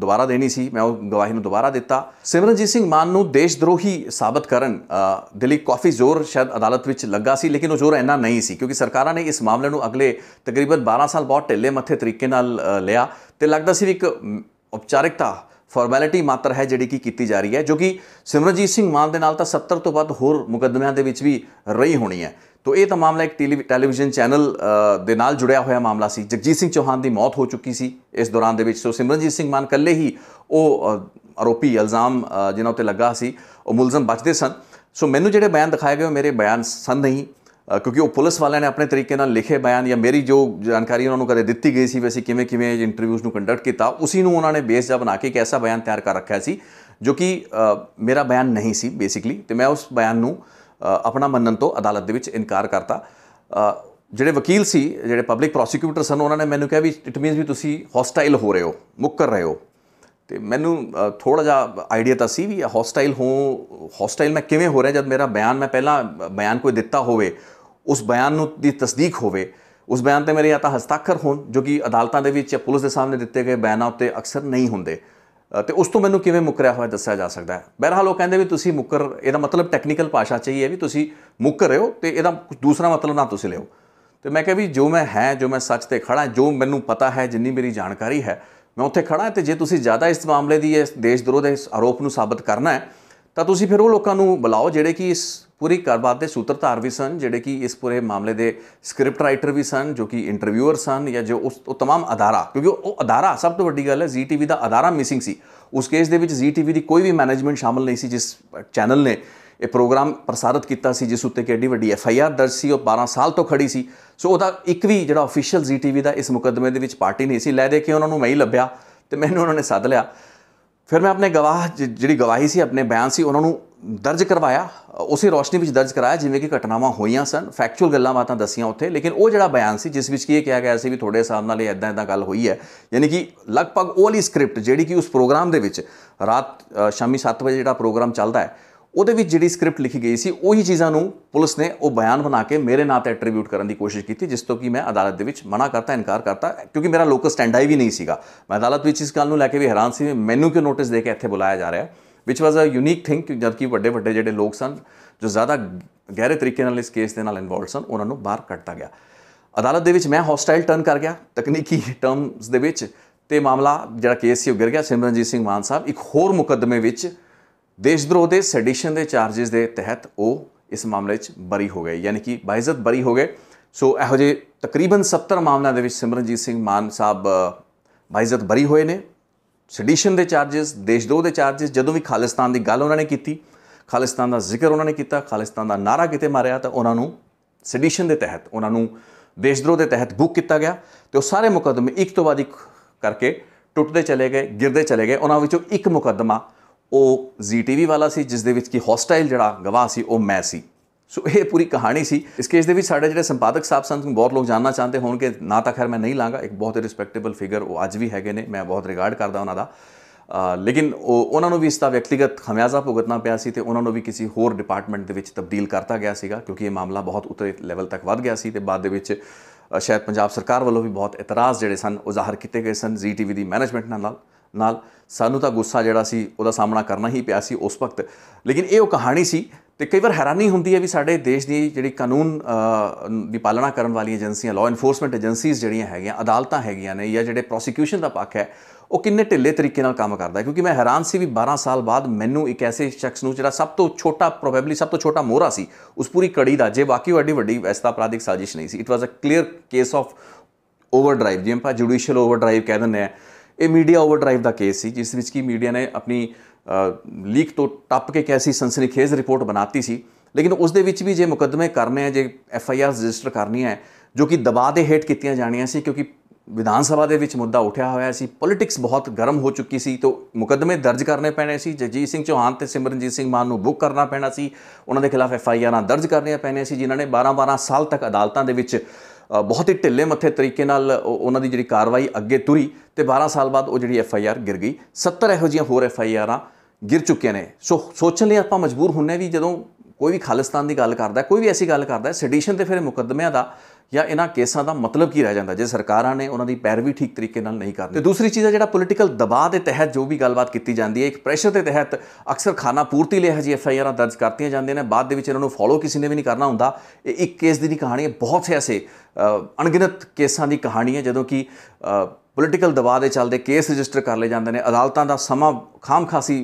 S1: ਦੁਬਾਰਾ ਦੇਣੀ ਸੀ ਮੈਂ ਉਹ ਗਵਾਹੀ ਨੂੰ ਦੁਬਾਰਾ ਦਿੱਤਾ ਸਿਮਰਨਜੀਤ ਸਿੰਘ ਮਾਨ ਨੂੰ ਦੇਸ਼ ਦਰੋਹੀ ਸਾਬਤ ਕਰਨ ਦਿੱਲੀ ਕਾਫੀ ਜ਼ੋਰ ਸ਼ਾਇਦ ਅਦਾਲਤ ਵਿੱਚ ਲੱਗਾ ਸੀ ਲੇਕਿਨ ਉਹ ਜ਼ੋਰ ਇੰਨਾ ਨਹੀਂ ਸੀ ਕਿਉਂਕਿ ਸਰਕਾਰਾਂ ਨੇ ਇਸ ਮਾਮਲੇ ਨੂੰ ਅਗਲੇ ਤਕਰੀਬਨ 12 ਸਾਲ ਬਹੁਤ ਢਿੱਲੇ ਮੱਥੇ ਤਰੀਕੇ ਨਾਲ ਲਿਆ ਤੇ ਲੱਗਦਾ ਸੀ ਵੀ ਇੱਕ ਉਪਚਾਰਿਕਤਾ ਫਾਰਮੈਲਿਟੀ ਮਾਤਰ ਹੈ ਜਿਹੜੀ ਕਿ ਕੀਤੀ ਜਾ ਰਹੀ ਹੈ ਜੋ ਕਿ ਸਿਮਰਨਜੀਤ ਸਿੰਘ ਮਾਨ ਦੇ ਨਾਲ ਤਾਂ 70 ਤੋਂ ਵੱਧ ਹੋਰ ਮੁਕੱਦਮਿਆਂ ਦੇ ਵਿੱਚ ਵੀ ਰਹੀ ਹੋਣੀ ਹੈ ਤੋ ਇਹ ਤਾਂ ਮਾਮਲਾ ਇੱਕ ਟੈਲੀਵਿਜ਼ਨ ਚੈਨਲ ਦੇ ਨਾਲ ਜੁੜਿਆ ਹੋਇਆ ਮਾਮਲਾ ਸੀ ਜਗਜੀਤ ਸਿੰਘ ਚੌਹਾਨ ਦੀ ਮੌਤ ਹੋ ਚੁੱਕੀ ਸੀ ਇਸ ਦੌਰਾਨ ਦੇ ਵਿੱਚ ਸੋ ਸਿਮਰਨਜੀਤ ਸਿੰਘ ਮਾਨ ਕੱਲੇ ਹੀ ਉਹ ਆਰੋਪੀ ਇਲਜ਼ਾਮ ਜਿਨ੍ਹਾਂ ਉਤੇ ਲੱਗਾ ਸੀ ਉਹ ਮੁਲਜ਼ਮ ਬਚਦੇ ਸਨ ਸੋ ਮੈਨੂੰ ਜਿਹੜੇ ਬਿਆਨ ਦਿਖਾਏ ਗਏ ਮੇਰੇ ਬਿਆਨ ਸਨ ਨਹੀਂ ਕਿਉਂਕਿ ਉਹ ਪੁਲਿਸ ਵਾਲਿਆਂ ਨੇ ਆਪਣੇ ਤਰੀਕੇ ਨਾਲ ਲਿਖੇ ਬਿਆਨ ਜਾਂ ਮੇਰੀ ਜੋ ਜਾਣਕਾਰੀ ਉਹਨਾਂ ਨੂੰ ਕਦੇ ਦਿੱਤੀ ਗਈ ਸੀ ਵੈਸੇ ਕਿਵੇਂ ਕਿਵੇਂ ਇੰਟਰਵਿਊਜ਼ ਨੂੰ ਕੰਡਕਟ ਕੀਤਾ ਉਸੇ ਨੂੰ ਉਹਨਾਂ ਨੇ ਬੇਸ ਜਾ ਬਣਾ ਕੇ ਇੱਕ ਐਸਾ ਬਿਆਨ ਤਿਆਰ ਕਰ ਰੱਖਿਆ ਸੀ ਜੋ ਕਿ ਮੇਰਾ ਬਿਆਨ ਨਹੀਂ ਸੀ ਬੇਸਿਕਲੀ ਤੇ ਮੈਂ ਉਸ ਬਿਆਨ ਨੂੰ ਆਪਣਾ ਮੰਨਣ ਤੋਂ ਅਦਾਲਤ ਦੇ ਵਿੱਚ ਇਨਕਾਰ ਕਰਤਾ ਜਿਹੜੇ ਵਕੀਲ ਸੀ ਜਿਹੜੇ ਪਬਲਿਕ ਪ੍ਰੋਸੀਕਿਊਟਰ ਸਨ ਉਹਨਾਂ ਨੇ ਮੈਨੂੰ ਕਿਹਾ ਵੀ ਇਟ ਮੀਨਸ ਵੀ ਤੁਸੀਂ ਹੌਸਟਾਈਲ ਹੋ ਰਹੇ ਹੋ ਮੁੱਕਰ ਰਹੇ ਹੋ ਤੇ ਮੈਨੂੰ ਥੋੜਾ ਜਿਹਾ ਆਈਡੀਆ ਤਾਂ ਸੀ ਵੀ ਹੌਸਟਾਈਲ ਹੋ ਹੌਸਟਾਈਲ ਮੈਂ ਕਿਵੇਂ ਹੋ ਰਿਹਾ ਜਦ ਮੇਰਾ ਬਿਆਨ ਮੈਂ ਪਹਿਲਾਂ ਬਿਆਨ ਕੋਈ ਦਿੱਤਾ ਹੋਵੇ ਉਸ ਬਿਆਨ ਨੂੰ ਦੀ ਤਸਦੀਕ ਹੋਵੇ ਉਸ ਬਿਆਨ ਤੇ ਮੇਰੇ ਆਤਾ ਤਾਂ ਹਸਤਾਖਰ ਹੋਣ ਜੋ ਕਿ ਅਦਾਲਤਾਂ ਦੇ ਵਿੱਚ ਜਾਂ ਪੁਲਿਸ ਦੇ ਸਾਹਮਣੇ ਦਿੱਤੇ ਗਏ ਬਿਆਨਾਂ ਉੱਤੇ ਅਕਸਰ ਨਹੀਂ ਹੁੰਦੇ ਤੇ ਉਸ ਤੋਂ ਮੈਨੂੰ ਕਿਵੇਂ ਮੁਕਰਿਆ ਹੋਇਆ ਦੱਸਿਆ ਜਾ ਸਕਦਾ ਹੈ ਬਹਿਰਹਾਲ ਉਹ ਕਹਿੰਦੇ ਵੀ ਤੁਸੀਂ ਮੁਕਰ ਇਹਦਾ ਮਤਲਬ ਟੈਕਨੀਕਲ ਭਾਸ਼ਾ ਚ ਹੀ ਹੈ ਵੀ ਤੁਸੀਂ ਮੁਕਰ ਰਹੇ ਹੋ ਤੇ ਇਹਦਾ ਕੁਝ ਦੂਸਰਾ ਮਤਲਬ ਨਾ ਤੁਸੀਂ ਲਿਓ ਤੇ ਮੈਂ ਕਿਹਾ ਵੀ ਜੋ ਮੈਂ ਹੈ ਜੋ ਮੈਂ ਸੱਚ ਤੇ ਖੜਾ ਜੋ ਮੈਨੂੰ ਪਤਾ ਹੈ ਜਿੰਨੀ ਮੇਰੀ ਜਾਣਕਾਰੀ ਹੈ ਮੈਂ ਉੱਥੇ ਖੜਾ ਤੇ ਜੇ ਤੁਸੀਂ ਜ਼ਿਆਦਾ ਇਸ ਮਾਮਲੇ ਦੀ ਇਸ ਦੇਸ਼ ਦਰੋਹ ਦੇ ਇਸ ਆਰੋਪ ਨੂੰ ਸਾਬਤ ਕਰਨਾ ਹੈ ਤਾਂ ਤੁਸੀਂ ਫਿਰ ਉਹ ਲੋਕਾਂ ਨੂੰ ਬੁਲਾਓ ਜਿਹੜੇ ਕਿ ਇਸ ਪੂਰੀ ਕਾਰਵਾਈ ਦੇ ਸੂਤਰਧਾਰ ਵੀ ਸਨ ਜਿਹੜੇ ਕਿ ਇਸ ਪੂਰੇ ਮਾਮਲੇ ਦੇ ਸਕ੍ਰਿਪਟ ਰਾਈਟਰ ਵੀ ਸਨ ਜੋ ਕਿ ਇੰਟਰਵਿਊਅਰ ਸਨ ਜਾਂ ਜੋ ਉਸ ਉਹ तमाम ਅਦਾਰਾ ਕਿਉਂਕਿ ਉਹ ਅਦਾਰਾ ਸਭ ਤੋਂ ਵੱਡੀ ਗੱਲ ਹੈ ਜ਼ੀ ਟੀਵੀ ਦਾ ਅਦਾਰਾ ਮਿਸਿੰਗ ਸੀ ਉਸ ਕੇਸ ਦੇ ਵਿੱਚ ਜ਼ੀ ਟੀਵੀ ਦੀ ਕੋਈ ਵੀ ਮੈਨੇਜਮੈਂਟ ਸ਼ਾਮਲ ਨਹੀਂ ਸੀ ਜਿਸ ਚੈਨਲ ਨੇ ਇਹ ਪ੍ਰੋਗਰਾਮ ਪ੍ਰਸਾਰਿਤ ਕੀਤਾ ਸੀ ਜਿਸ ਉੱਤੇ ਕਿ ਐਡੀ ਵੱਡੀ ਐਫ ਆਈ ਆਰ ਦਰਜ ਸੀ ਉਹ 12 ਸਾਲ ਤੋਂ ਖੜੀ ਸੀ ਸੋ ਉਹਦਾ ਇੱਕ ਵੀ ਜਿਹੜਾ ਅਫੀਸ਼ੀਅਲ ਜ਼ੀ ਟੀਵੀ ਦਾ ਇਸ ਮੁਕੱਦਮੇ ਦੇ ਵਿੱਚ ਪਾਰਟੀ ਨਹੀਂ ਸੀ ਲੈ ਦੇ ਕੇ ਉਹਨਾਂ ਨੂੰ ਮੈਂ ਲੱਭਿਆ ਤੇ ਮੈਨੂੰ ਉਹਨਾਂ ਨੇ ਸੱਦ ਲਿਆ ਫਿਰ ਮੈਂ ਆਪਣੇ ਗਵਾਹ ਜਿਹੜੀ ਗਵਾਹੀ ਸੀ ਆਪਣੇ ਬਿਆਨ ਸੀ ਉਹਨਾਂ ਨੂੰ ਦਰਜ ਕਰਵਾਇਆ ਉਸੇ ਰੋਸ਼ਨੀ ਵਿੱਚ ਦਰਜ ਕਰਾਇਆ ਜਿਵੇਂ ਕਿ ਘਟਨਾਵਾਂ ਹੋਈਆਂ ਸਨ ਫੈਕਚੁਅਲ ਗੱਲਾਂ ਬਾਤਾਂ ਦਸੀਆਂ ਉੱਥੇ ਲੇਕਿਨ ਉਹ ਜਿਹੜਾ ਬਿਆਨ ਸੀ ਜਿਸ ਵਿੱਚ ਕੀ ਇਹ ਕਿਹਾ ਗਿਆ ਸੀ ਵੀ ਤੁਹਾਡੇ ਹਿਸਾਬ ਨਾਲ ਇਹ ਐਦਾਂ ਐਦਾਂ ਗੱਲ ਹੋਈ ਹੈ ਯਾਨੀ ਕਿ ਲਗਭਗ ਉਹ ਵਾਲੀ ਸਕ੍ਰਿਪਟ ਜਿਹੜੀ ਕਿ ਉਸ ਪ੍ਰੋਗਰਾਮ ਦੇ ਵਿੱਚ ਰਾਤ ਸ਼ਾਮੀ 7 ਵਜੇ ਜਿਹੜਾ ਪ੍ਰੋਗਰਾਮ ਚੱਲਦਾ ਹੈ ਉਹਦੇ ਵਿੱਚ ਜਿਹੜੀ ਸਕ੍ਰਿਪਟ ਲਿਖੀ ਗਈ ਸੀ ਉਹੀ ਚੀਜ਼ਾਂ ਨੂੰ ਪੁਲਿਸ ਨੇ ਉਹ ਬਿਆਨ ਬਣਾ ਕੇ ਮੇਰੇ ਨਾਂ ਤੇ ਐਟਰੀਬਿਊਟ ਕਰਨ ਦੀ ਕੋਸ਼ਿਸ਼ ਕੀਤੀ ਜਿਸ ਤੋਂ ਕਿ ਮੈਂ ਅਦਾਲਤ ਦੇ ਵਿੱਚ ਮਨਾ ਕਰਤਾ ਇਨਕਾਰ ਕਰਤਾ ਕਿਉਂਕਿ ਮੇਰਾ ਲੋਕਲ ਸਟੈਂਡ ਆਈ ਵੀ ਨਹੀਂ ਸੀਗਾ ਮੈਂ ਅਦਾਲਤ ਵਿੱਚ ਇਸ ਗੱਲ ਨੂੰ ਲੈ ਕੇ ਵੀ ਹੈਰਾਨ ਸੀ ਮੈਨੂੰ ਕਿਉਂ ਨੋਟਿਸ ਦੇ ਕੇ ਇੱਥੇ ਬੁਲਾਇਆ ਜਾ ਰਿਹਾ ਹੈ ਵਿਚ ਵਾਸ ਅ ਯੂਨੀਕ ਥਿੰਗ ਕਿ ਵੱਡੇ ਵੱਡੇ ਜਿਹੜੇ ਲੋਕ ਸਨ ਜੋ ਜ਼ਿਆਦਾ ਗਹਿਰੇ ਤਰੀਕੇ ਨਾਲ ਇਸ ਕੇਸ ਦੇ ਨਾਲ ਇਨਵੋਲਡ ਸਨ ਉਹਨਾਂ ਨੂੰ ਬਾਹਰ ਕੱਢਤਾ ਗਿਆ ਅਦਾਲਤ ਦੇ ਵਿੱਚ ਮੈਂ ਹੌਸਟਾਈਲ ਟਰਨ ਕਰ ਗਿਆ ਤਕਨੀਕੀ ਟਰਮਸ ਦੇ ਵਿੱਚ ਤੇ ਮਾਮਲਾ ਜਿਹੜਾ ਕੇਸ ਸੀ ਉਹ ਗਿਰ ਗਿਆ ਸਿਮਰਨਜੀਤ ਸਿੰਘ ਮਾਨ ਸਾਹਿਬ ਇੱਕ ਹੋਰ ਮੁਕੱਦਮੇ ਵਿੱਚ ਦੇਸ਼ਦਰੋਹ ਦੇ ਸੈਡੀਸ਼ਨ ਦੇ ਚਾਰजेस ਦੇ ਤਹਿਤ ਉਹ ਇਸ ਮਾਮਲੇ 'ਚ ਬਰੀ ਹੋ ਗਏ ਯਾਨੀ ਕਿ ਬਾਇਜ਼ਤ ਬਰੀ ਹੋ ਗਏ ਸੋ ਇਹੋ ਜੇ ਤਕਰੀਬਨ 70 ਮਾਮਲਿਆਂ ਦੇ ਵਿੱਚ ਸਿਮਰਨਜੀਤ ਸਿੰਘ ਮਾਨ ਸਾਹਿਬ ਬਾਇਜ਼ਤ ਬਰੀ ਹੋਏ ਨੇ ਸੈਡੀਸ਼ਨ ਦੇ ਚਾਰजेस ਦੇਸ਼ਦੋ ਦੇ ਚਾਰजेस ਜਦੋਂ ਵੀ ਖਾਲਿਸਤਾਨ ਦੀ ਗੱਲ ਉਹਨਾਂ ਨੇ ਕੀਤੀ ਖਾਲਿਸਤਾਨ ਦਾ ਜ਼ਿਕਰ ਉਹਨਾਂ ਨੇ ਕੀਤਾ ਖਾਲਿਸਤਾਨ ਦਾ ਨਾਰਾ ਕਿਤੇ ਮਾਰਿਆ ਤਾਂ ਉਹਨਾਂ ਨੂੰ ਸੈਡੀਸ਼ਨ ਦੇ ਤਹਿਤ ਉਹਨਾਂ ਨੂੰ ਦੇਸ਼ਦਰੋਹ ਦੇ ਤਹਿਤ ਬੁੱਕ ਕੀਤਾ ਗਿਆ ਤੇ ਉਹ ਸਾਰੇ ਮੁਕਦਮੇ ਇੱਕ ਤੋਂ ਬਾਅਦ ਇੱਕ ਕਰਕੇ ਟੁੱਟਦੇ ਚਲੇ ਗਏ ਗਿਰਦੇ ਚਲੇ ਗਏ ਉਹਨਾਂ ਵਿੱਚੋਂ ਇੱਕ ਮੁਕਦਮਾ ਉਹ ਜ਼ੀਟੀਵੀ ਵਾਲਾ ਸੀ ਜਿਸ ਦੇ ਵਿੱਚ ਕੀ ਹੌਸਟਾਈਲ ਜਿਹੜਾ ਗਵਾਹ ਸੀ ਉਹ ਮੈਂ ਸੀ ਸੋ ਇਹ ਪੂਰੀ ਕਹਾਣੀ ਸੀ ਇਸ ਕੇਸ ਦੇ ਵਿੱਚ ਸਾਡੇ ਜਿਹੜੇ ਸੰਪਾਦਕ ਸਾਹਿਬ ਸੰਤ ਨੂੰ ਬਹੁਤ ਲੋਕ ਜਾਨਣਾ ਚਾਹੁੰਦੇ ਹੋਣਗੇ ਨਾ ਤਾਂ ਖੈਰ ਮੈਂ ਨਹੀਂ ਲਾਂਗਾ ਇੱਕ ਬਹੁਤ ਰਿਸਪੈਕਟੇਬਲ ਫਿਗਰ ਉਹ ਅੱਜ ਵੀ ਹੈਗੇ ਨੇ ਮੈਂ ਬਹੁਤ ਰਿਗਾਰਡ ਕਰਦਾ ਉਹਨਾਂ ਦਾ ਲੇਕਿਨ ਉਹ ਉਹਨਾਂ ਨੂੰ ਵੀ ਇਸ ਦਾ ਵਿਅਕਤੀਗਤ ਖਮਿਆਜ਼ਾ ਭੁਗਤਣਾ ਪਿਆ ਸੀ ਤੇ ਉਹਨਾਂ ਨੂੰ ਵੀ ਕਿਸੇ ਹੋਰ ਡਿਪਾਰਟਮੈਂਟ ਦੇ ਵਿੱਚ ਤਬਦੀਲ ਕਰਤਾ ਗਿਆ ਸੀਗਾ ਕਿਉਂਕਿ ਇਹ ਮਾਮਲਾ ਬਹੁਤ ਉੱਤੇ ਲੈਵਲ ਤੱਕ ਵੱਧ ਗਿਆ ਸੀ ਤੇ ਬਾਅਦ ਦੇ ਵਿੱਚ ਸ਼ਾਇਦ ਪੰਜਾਬ ਸਰਕਾਰ ਵੱਲੋਂ ਵੀ ਬਹੁਤ ਇਤਰਾਜ਼ ਜਿਹੜੇ ਸਨ ਉਹ ਜ਼ਾਹਰ ਕੀਤੇ ਗਏ ਸਨ ਜੀ ਟੀਵੀ ਦੀ ਮੈਨੇਜਮੈਂਟ ਨਾਲ ਨਾਲ ਸਾਨੂੰ ਤਾਂ ਗੁੱਸਾ ਜਿਹੜਾ ਸੀ ਉਹਦਾ ਸਾਹਮਣਾ ਕਰਨਾ ਹੀ ਪਿਆ ਸੀ ਉਸ ਵਕਤ ਲੇਕਿਨ ਇਹ ਉਹ ਕਹਾਣੀ ਸੀ ਤੇ ਕਈ ਵਾਰ ਹੈਰਾਨੀ ਹੁੰਦੀ ਹੈ ਵੀ ਸਾਡੇ ਦੇਸ਼ ਦੀ ਜਿਹੜੀ ਕਾਨੂੰਨ ਦੀ ਪਾਲਣਾ ਕਰਨ ਵਾਲੀ ਏਜੰਸੀਆਂ ਲਾਅ ਇਨਫੋਰਸਮੈਂਟ ਏਜੰਸੀਜ਼ ਜਿਹੜੀਆਂ ਹੈਗੀਆਂ ਅਦਾਲਤਾਂ ਹੈਗੀਆਂ ਨੇ ਜਾਂ ਜਿਹੜੇ ਪ੍ਰੋਸੀਕਿਊਸ਼ਨ ਦਾ ਪੱਖ ਹੈ ਉਹ ਕਿੰਨੇ ਢਿੱਲੇ ਤਰੀਕੇ ਨਾਲ ਕੰਮ ਕਰਦਾ ਹੈ ਕਿਉਂਕਿ ਮੈਂ ਹੈਰਾਨ ਸੀ ਵੀ 12 ਸਾਲ ਬਾਅਦ ਮੈਨੂੰ ਇੱਕ ਐਸੇ ਸ਼ਖਸ ਨੂੰ ਜਿਹੜਾ ਸਭ ਤੋਂ ਛੋਟਾ ਪ੍ਰੋਬੇਬਲੀ ਸਭ ਤੋਂ ਛੋਟਾ ਮੋਰਾ ਸੀ ਉਸ ਪੂਰੀ ਕੜੀ ਦਾ ਜੇ ਵਾਕਈ ਵੱਡੀ ਵੱਡੀ ਵੈਸਤਾ ਅਪਰਾਧਿਕ ਸਾਜ਼ਿਸ਼ ਨਹੀਂ ਸੀ it was a clear case of overdrive ਜਿਵੇਂ ਆਪਾਂ ਜੁਡੀਸ਼ੀਅਲ ਓਵਰਡਰਾਈਵ ਕਹਿ ਦਿੰਦੇ ਆ ਇਹ ਮੀਡੀਆ ਓਵਰਡਰਾਈਵ ਦਾ ਕੇਸ ਸੀ ਜਿਸ ਵਿੱਚ ਕੀ ਮੀਡੀਆ ਨੇ ਆਪਣੀ ਲੀਕ ਤੋਂ ਟੱਪ ਕੇ ਕੈਸੀ ਸਨਸਨੀਖੇਜ਼ ਰਿਪੋਰਟ ਬਣਾਤੀ ਸੀ ਲੇਕਿਨ ਉਸ ਦੇ ਵਿੱਚ ਵੀ ਜੇ ਮੁਕੱਦਮੇ ਕਰਨੇ ਆ ਜੇ ਐਫ ਆਈ ਆਰ ਰਜਿਸਟਰ ਕਰਨੀ ਹੈ ਜੋ ਕਿ ਦਬਾਅ ਦੇ ਹੇਠ ਕੀਤੀਆਂ ਜਾਣੀਆਂ ਸੀ ਕਿਉਂਕਿ ਵਿਧਾਨ ਸਭਾ ਦੇ ਵਿੱਚ ਮੁੱਦਾ ਉਠਿਆ ਹੋਇਆ ਸੀ ਪੋਲਿਟਿਕਸ ਬਹੁਤ ਗਰਮ ਹੋ ਚੁੱਕੀ ਸੀ ਤੋਂ ਮੁਕੱਦਮੇ ਦਰਜ ਕਰਨੇ ਪੈਣੇ ਸੀ ਜਗਜੀਤ ਸਿੰਘ ਚੌਹਾਨ ਤੇ ਸਿਮਰਨਜੀਤ ਸਿੰਘ ਮਾਨ ਨੂੰ ਬੁੱਕ ਕਰਨਾ ਪੈਣਾ ਸੀ ਉਹਨਾਂ ਦੇ ਖਿਲਾਫ ਐਫ ਆਈ ਆਰਾਂ ਦਰਜ ਕਰਨੀਆਂ ਪੈਣੀਆਂ ਸੀ ਜਿਨ੍ਹਾਂ ਨੇ 12-12 ਸਾਲ ਤੱਕ ਅਦਾਲਤਾਂ ਦੇ ਵਿੱਚ ਬਹੁਤ ਹੀ ਢਿੱਲੇ ਮੱਥੇ ਤਰੀਕੇ ਨਾਲ ਉਹਨਾਂ ਦੀ ਜਿਹੜੀ ਕਾਰਵਾਈ ਅੱਗੇ ਤੁਰੀ ਤੇ 12 ਸਾਲ ਬਾਅਦ ਉਹ ਜਿਹੜੀ ਐਫ ਆਈ ਆਰ ਗਿਰ ਗਈ 70 ਇਹੋ ਜਿਹੀਆਂ ਹੋਰ ਐਫ ਆਈ ਆਰਾਂ ਗਿਰ ਚੁੱਕੇ ਨੇ ਸੋ ਸੋਚਣ ਲਈ ਆਪਾਂ ਮਜਬੂਰ ਹੁੰਨੇ ਵੀ ਜਦੋਂ ਕੋਈ ਵੀ ਖਾਲਿਸਤਾਨ ਦੀ ਗੱਲ ਕਰਦਾ ਕੋਈ ਵੀ ਐਸੀ ਗੱਲ ਕਰਦਾ ਸੈਡੀਸ਼ਨ ਤੇ ਫਿਰ ਮੁਕੱਦਮਿਆਂ ਦਾ ਜਾਂ ਇਹਨਾਂ ਕੇਸਾਂ ਦਾ ਮਤਲਬ ਕੀ ਰਹਿ ਜਾਂਦਾ ਜੇ ਸਰਕਾਰਾਂ ਨੇ ਉਹਨਾਂ ਦੀ ਪੈਰਵੀ ਠੀਕ ਤਰੀਕੇ ਨਾਲ ਨਹੀਂ ਕਰਦੀ ਤੇ ਦੂਸਰੀ ਚੀਜ਼ ਹੈ ਜਿਹੜਾ ਪੋਲਿਟੀਕਲ ਦਬਾਅ ਦੇ ਤਹਿਤ ਜੋ ਵੀ ਗੱਲਬਾਤ ਕੀਤੀ ਜਾਂਦੀ ਹੈ ਇੱਕ ਪ੍ਰੈਸ਼ਰ ਦੇ ਤਹਿਤ ਅਕਸਰ ਖਾਨਾ ਪੂਰਤੀ ਲਈ ਹਜੀ ਐਫਆਈਆਰਾਂ ਦਰਜ ਕਰਤੀਆਂ ਜਾਂਦੀਆਂ ਨੇ ਬਾਅਦ ਦੇ ਵਿੱਚ ਇਹਨਾਂ ਨੂੰ ਫਾਲੋ ਕਿਸੇ ਨੇ ਵੀ ਨਹੀਂ ਕਰਨਾ ਹੁੰਦਾ ਇਹ ਇੱਕ ਕੇਸ ਦੀ ਨਹੀਂ ਕਹਾਣੀ ਹੈ ਬਹੁਤ ਸੇ ਐਸੇ ਅਣਗਿਣਤ ਕੇਸਾਂ ਦੀ ਕਹਾਣੀ ਹੈ ਜਦੋਂ ਕਿ ਪੋਲੀਟੀਕਲ ਦਬਾਅ ਦੇ ਚੱਲਦੇ ਕੇਸ ਰਜਿਸਟਰ ਕਰ ਲਏ ਜਾਂਦੇ ਨੇ ਅਦਾਲਤਾਂ ਦਾ ਸਮਾਂ ਖਾਮਖਾਸੀ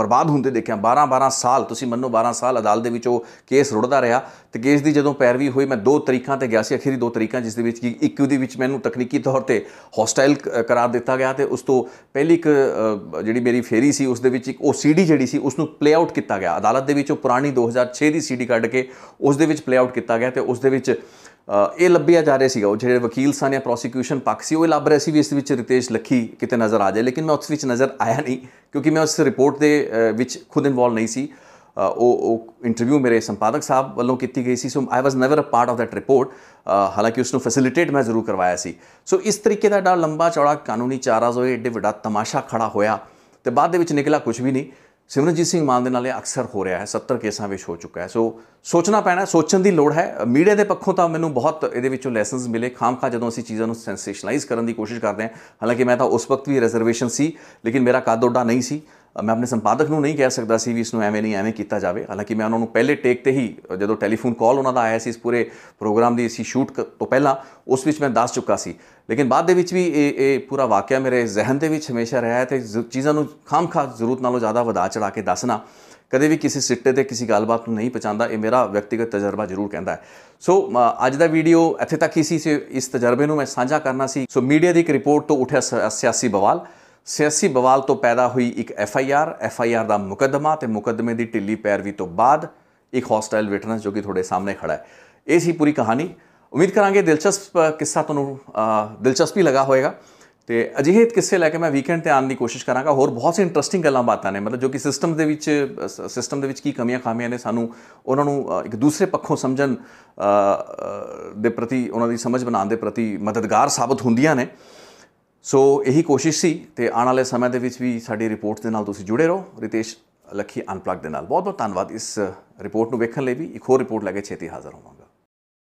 S1: ਬਰਬਾਦ ਹੁੰਦੇ ਦੇਖਿਆ 12 12 ਸਾਲ ਤੁਸੀਂ ਮੰਨੋ 12 ਸਾਲ ਅਦਾਲਤ ਦੇ ਵਿੱਚ ਉਹ ਕੇਸ ਰੁੜਦਾ ਰਿਹਾ ਤੇ ਕੇਸ ਦੀ ਜਦੋਂ ਪੈਰਵੀ ਹੋਈ ਮੈਂ ਦੋ ਤਰੀਕਾਂ ਤੇ ਗਿਆ ਸੀ ਅਖੀਰੀ ਦੋ ਤਰੀਕਾਂ ਜਿਸ ਦੇ ਵਿੱਚ ਕਿ ਇੱਕ ਉਹਦੇ ਵਿੱਚ ਮੈਨੂੰ ਤਕਨੀਕੀ ਤੌਰ ਤੇ ਹੌਸਟਾਈਲ ਕਰਾਰ ਦਿੱਤਾ ਗਿਆ ਤੇ ਉਸ ਤੋਂ ਪਹਿਲੀ ਇੱਕ ਜਿਹੜੀ ਮੇਰੀ ਫੇਰੀ ਸੀ ਉਸ ਦੇ ਵਿੱਚ ਇੱਕ ਉਹ ਸੀਡੀ ਜਿਹੜੀ ਸੀ ਉਸ ਨੂੰ ਪਲੇ ਆਊਟ ਕੀਤਾ ਗਿਆ ਅਦਾਲਤ ਦੇ ਵਿੱਚ ਉਹ ਪੁਰਾਣੀ 2006 ਦੀ ਸੀਡੀ ਕੱਢ ਕੇ ਉਸ ਦੇ ਵਿੱਚ ਪਲੇ ਆਊਟ ਕੀਤਾ ਗਿਆ ਤੇ ਉਸ ਦੇ ਵਿੱਚ ਇਹ ਲੱਭਿਆ ਜਾ ਰਿਹਾ ਸੀਗਾ ਉਹ ਜਿਹੜੇ ਵਕੀਲ ਸਨ ਜਾਂ ਪ੍ਰੋਸੀਕਿਊਸ਼ਨ ਪੱਖ ਸੀ ਉਹ ਲੱਭ ਰਿਹਾ ਸੀ ਵੀ ਇਸ ਵਿੱਚ ਰਿਤੇਸ਼ ਲੱਖੀ ਕਿਤੇ ਨਜ਼ਰ ਆ ਜਾਏ ਲੇਕਿਨ ਮੈਂ ਉਸ ਵਿੱਚ ਨਜ਼ਰ ਆਇਆ ਨਹੀਂ ਕਿਉਂਕਿ ਮੈਂ ਉਸ ਰਿਪੋਰਟ ਦੇ ਵਿੱਚ ਖੁਦ ਇਨਵੋਲ ਨਹੀਂ ਸੀ ਉਹ ਉਹ ਇੰਟਰਵਿਊ ਮੇਰੇ ਸੰਪਾਦਕ ਸਾਹਿਬ ਵੱਲੋਂ ਕੀਤੀ ਗਈ ਸੀ so I was never a part of that report ਹਾਲਾਂਕਿ ਉਸ ਨੂੰ ਫੈਸਿਲਿਟੇਟ ਮੈਂ ਜ਼ਰੂਰ ਕਰਵਾਇਆ ਸੀ ਸੋ ਇਸ ਤਰੀਕੇ ਦਾ ਡਾ ਲੰਬਾ ਚੌੜਾ ਕਾਨੂੰਨੀ ਚਾਰਾਜ਼ ਹੋਏ ਏਡੇ ਵੱਡਾ ਤਮਾਸ਼ਾ ਖੜਾ ਹੋਇਆ ਤੇ ਬਾਅਦ ਦੇ ਵਿੱਚ ਨਿਕਲਾ ਕੁਝ ਵੀ ਨਹੀਂ ਸਿਮਰਨਜੀਤ ਸਿੰਘ ਮਾਨ ਦੇ ਨਾਲ ਇਹ ਅਕਸਰ ਹੋ ਰਿਹਾ ਹੈ 70 ਕੇਸਾਂ ਵਿੱਚ ਹੋ ਚੁੱਕਾ ਹੈ ਸੋ ਸੋਚਣਾ ਪੈਣਾ ਸੋਚਣ ਦੀ ਲੋੜ ਹੈ ਮੀਡੀਆ ਦੇ ਪੱਖੋਂ ਤਾਂ ਮੈਨੂੰ ਬਹੁਤ ਇਹਦੇ ਵਿੱਚੋਂ ਲੈਸਨਸ ਮਿਲੇ ਖਾਮਖਾ ਜਦੋਂ ਅਸੀਂ ਚੀਜ਼ਾਂ ਨੂੰ ਸੈਂਸੇਸ਼ਨਲਾਈਜ਼ ਕਰਨ ਦੀ ਕੋਸ਼ਿਸ਼ ਕਰਦੇ ਹਾਂ ਹਾਲਾਂਕਿ ਮੈਂ ਤਾਂ ਉਸ ਵਕਤ ਵੀ ਰਿਜ਼ਰਵੇਸ਼ਨ ਸੀ ਲੇਕਿਨ ਮੇਰਾ ਕੱਦ ਓਡਾ ਨਹੀਂ ਸੀ ਮੈਂ ਆਪਣੇ ਸੰਪਾਦਕ ਨੂੰ ਨਹੀਂ ਕਹਿ ਸਕਦਾ ਸੀ ਵੀ ਇਸ ਨੂੰ ਐਵੇਂ ਨਹੀਂ ਐਵੇਂ ਕੀਤਾ ਜਾਵੇ ਹਾਲਾਂਕਿ ਮੈਂ ਉਹਨਾਂ ਨੂੰ ਪਹਿਲੇ ਟੇਕ ਤੇ ਹੀ ਜਦੋਂ ਟੈਲੀਫੋਨ ਕਾਲ ਉਹਨਾਂ ਦਾ ਆਇਆ ਸੀ ਇਸ ਪੂਰੇ ਪ੍ਰੋਗਰਾਮ ਦੀ ਅਸੀਂ ਸ਼ੂਟ ਤੋਂ ਪਹਿਲਾਂ ਉਸ ਵਿੱਚ ਮੈਂ ਦੱਸ ਚੁੱਕਾ ਸੀ ਲੇਕਿਨ ਬਾਅਦ ਦੇ ਵਿੱਚ ਵੀ ਇਹ ਇਹ ਪੂਰਾ ਵਾਕਿਆ ਮੇਰੇ ਜ਼ਿਹਨ ਦੇ ਵਿੱਚ ਹਮੇਸ਼ਾ ਰਿਹਾ ਹੈ ਤੇ ਚੀਜ਼ਾਂ ਨੂੰ ਖਾਮਖਾ ਜ਼ਰੂਰਤ ਨਾਲੋਂ ਜ਼ਿਆਦਾ ਵਧਾ ਚੜਾ ਕੇ ਦੱਸਣਾ ਕਦੇ ਵੀ ਕਿਸੇ ਸਿੱਟੇ ਤੇ ਕਿਸੇ ਗੱਲਬਾਤ ਨੂੰ ਨਹੀਂ ਪਹੁੰਚਾਉਂਦਾ ਇਹ ਮੇਰਾ ਵਿਅਕਤੀਗਤ ਤਜਰਬਾ ਜ਼ਰੂਰ ਕਹਿੰਦਾ ਹੈ ਸੋ ਅੱਜ ਦਾ ਵੀਡੀਓ ਇੱਥੇ ਤੱਕ ਹੀ ਸੀ ਇਸ ਤਜਰਬੇ ਨੂੰ ਮੈਂ ਸਾਂਝਾ ਕਰਨਾ ਸੀ ਸੋ ਮੀਡੀਆ ਦੀ ਇੱਕ ਰਿਪੋਰਟ ਤੋਂ ਉੱਠਿਆ ਸਿਆਸੀ ਬਵਾਲ ਸਿਆਸੀ ਬਵਾਲ ਤੋਂ ਪੈਦਾ ਹੋਈ ਇੱਕ F I R F I R ਦਾ ਮੁਕੱਦਮਾ ਤੇ ਮੁਕੱਦਮੇ ਦੀ ਢਿੱਲੀ ਪੈਰਵੀ ਤੋਂ ਬਾਅਦ ਇੱਕ ਹੌਸਟਾਈਲ ਵਿਟਨੈਸ ਜੋ ਕਿ ਤੁਹਾਡੇ ਸਾਹਮਣੇ ਖੜਾ ਹੈ ਇਹ ਸੀ ਪੂਰੀ ਕਹਾਣੀ ਉਮੀਦ ਕਰਾਂਗੇ ਦਿਲਚਸਪ ਕਿੱਸਾ ਤੁਹਾਨੂੰ ਦਿਲਚਸਪੀ ਲਗਾ ਹੋਵੇਗਾ ਤੇ ਅਜਿਹੇ ਕਿੱਸੇ ਲੈ ਕੇ ਮੈਂ ਵੀਕਐਂਡ ਤੇ ਆਉਣ ਦੀ ਕੋਸ਼ਿਸ਼ ਕਰਾਂਗਾ ਹੋਰ ਬਹੁਤ ਸੇ ਇੰਟਰਸਟਿੰਗ ਗੱਲਾਂ ਬਾਤਾਂ ਨੇ ਮਤਲਬ ਜੋ ਕਿ ਸਿਸਟਮ ਦੇ ਵਿੱਚ ਸਿਸਟਮ ਦੇ ਵਿੱਚ ਕੀ ਕਮੀਆਂ ਖਾਮੀਆਂ ਨੇ ਸਾਨੂੰ ਉਹਨਾਂ ਨੂੰ ਇੱਕ ਦੂਸਰੇ ਪੱਖੋਂ ਸਮਝਣ ਦੇ ਪ੍ਰਤੀ ਉਹਨਾਂ ਦੀ ਸਮਝ ਬਣਾਉਣ ਦੇ ਪ੍ਰਤੀ ਮਦਦਗਾਰ ਸਾਬਤ ਹੁੰਦੀਆਂ ਨੇ ਸੋ ਇਹੀ ਕੋਸ਼ਿਸ਼ ਸੀ ਤੇ ਆਉਣ ਵਾਲੇ ਸਮੇਂ ਦੇ ਵਿੱਚ ਵੀ ਸਾਡੀ ਰਿਪੋਰਟਸ ਦੇ ਨਾਲ ਤੁਸੀਂ ਜੁੜੇ ਰਹੋ ਰਿਤੇਸ਼ ਲੱਖੀ ਅਨਪਲੱਗ ਦੇ ਨਾਲ ਬਹੁਤ ਬਹੁਤ ਧੰਨਵਾਦ ਇਸ ਰਿਪੋਰਟ ਨੂੰ ਵੇਖਣ ਲਈ ਵੀ ਇੱਕ ਹੋਰ ਰਿਪੋਰਟ ਲੈ ਕੇ ਛੇਤੀ ਹਾਜ਼ਰ ਹੋਵਾਂਗੇ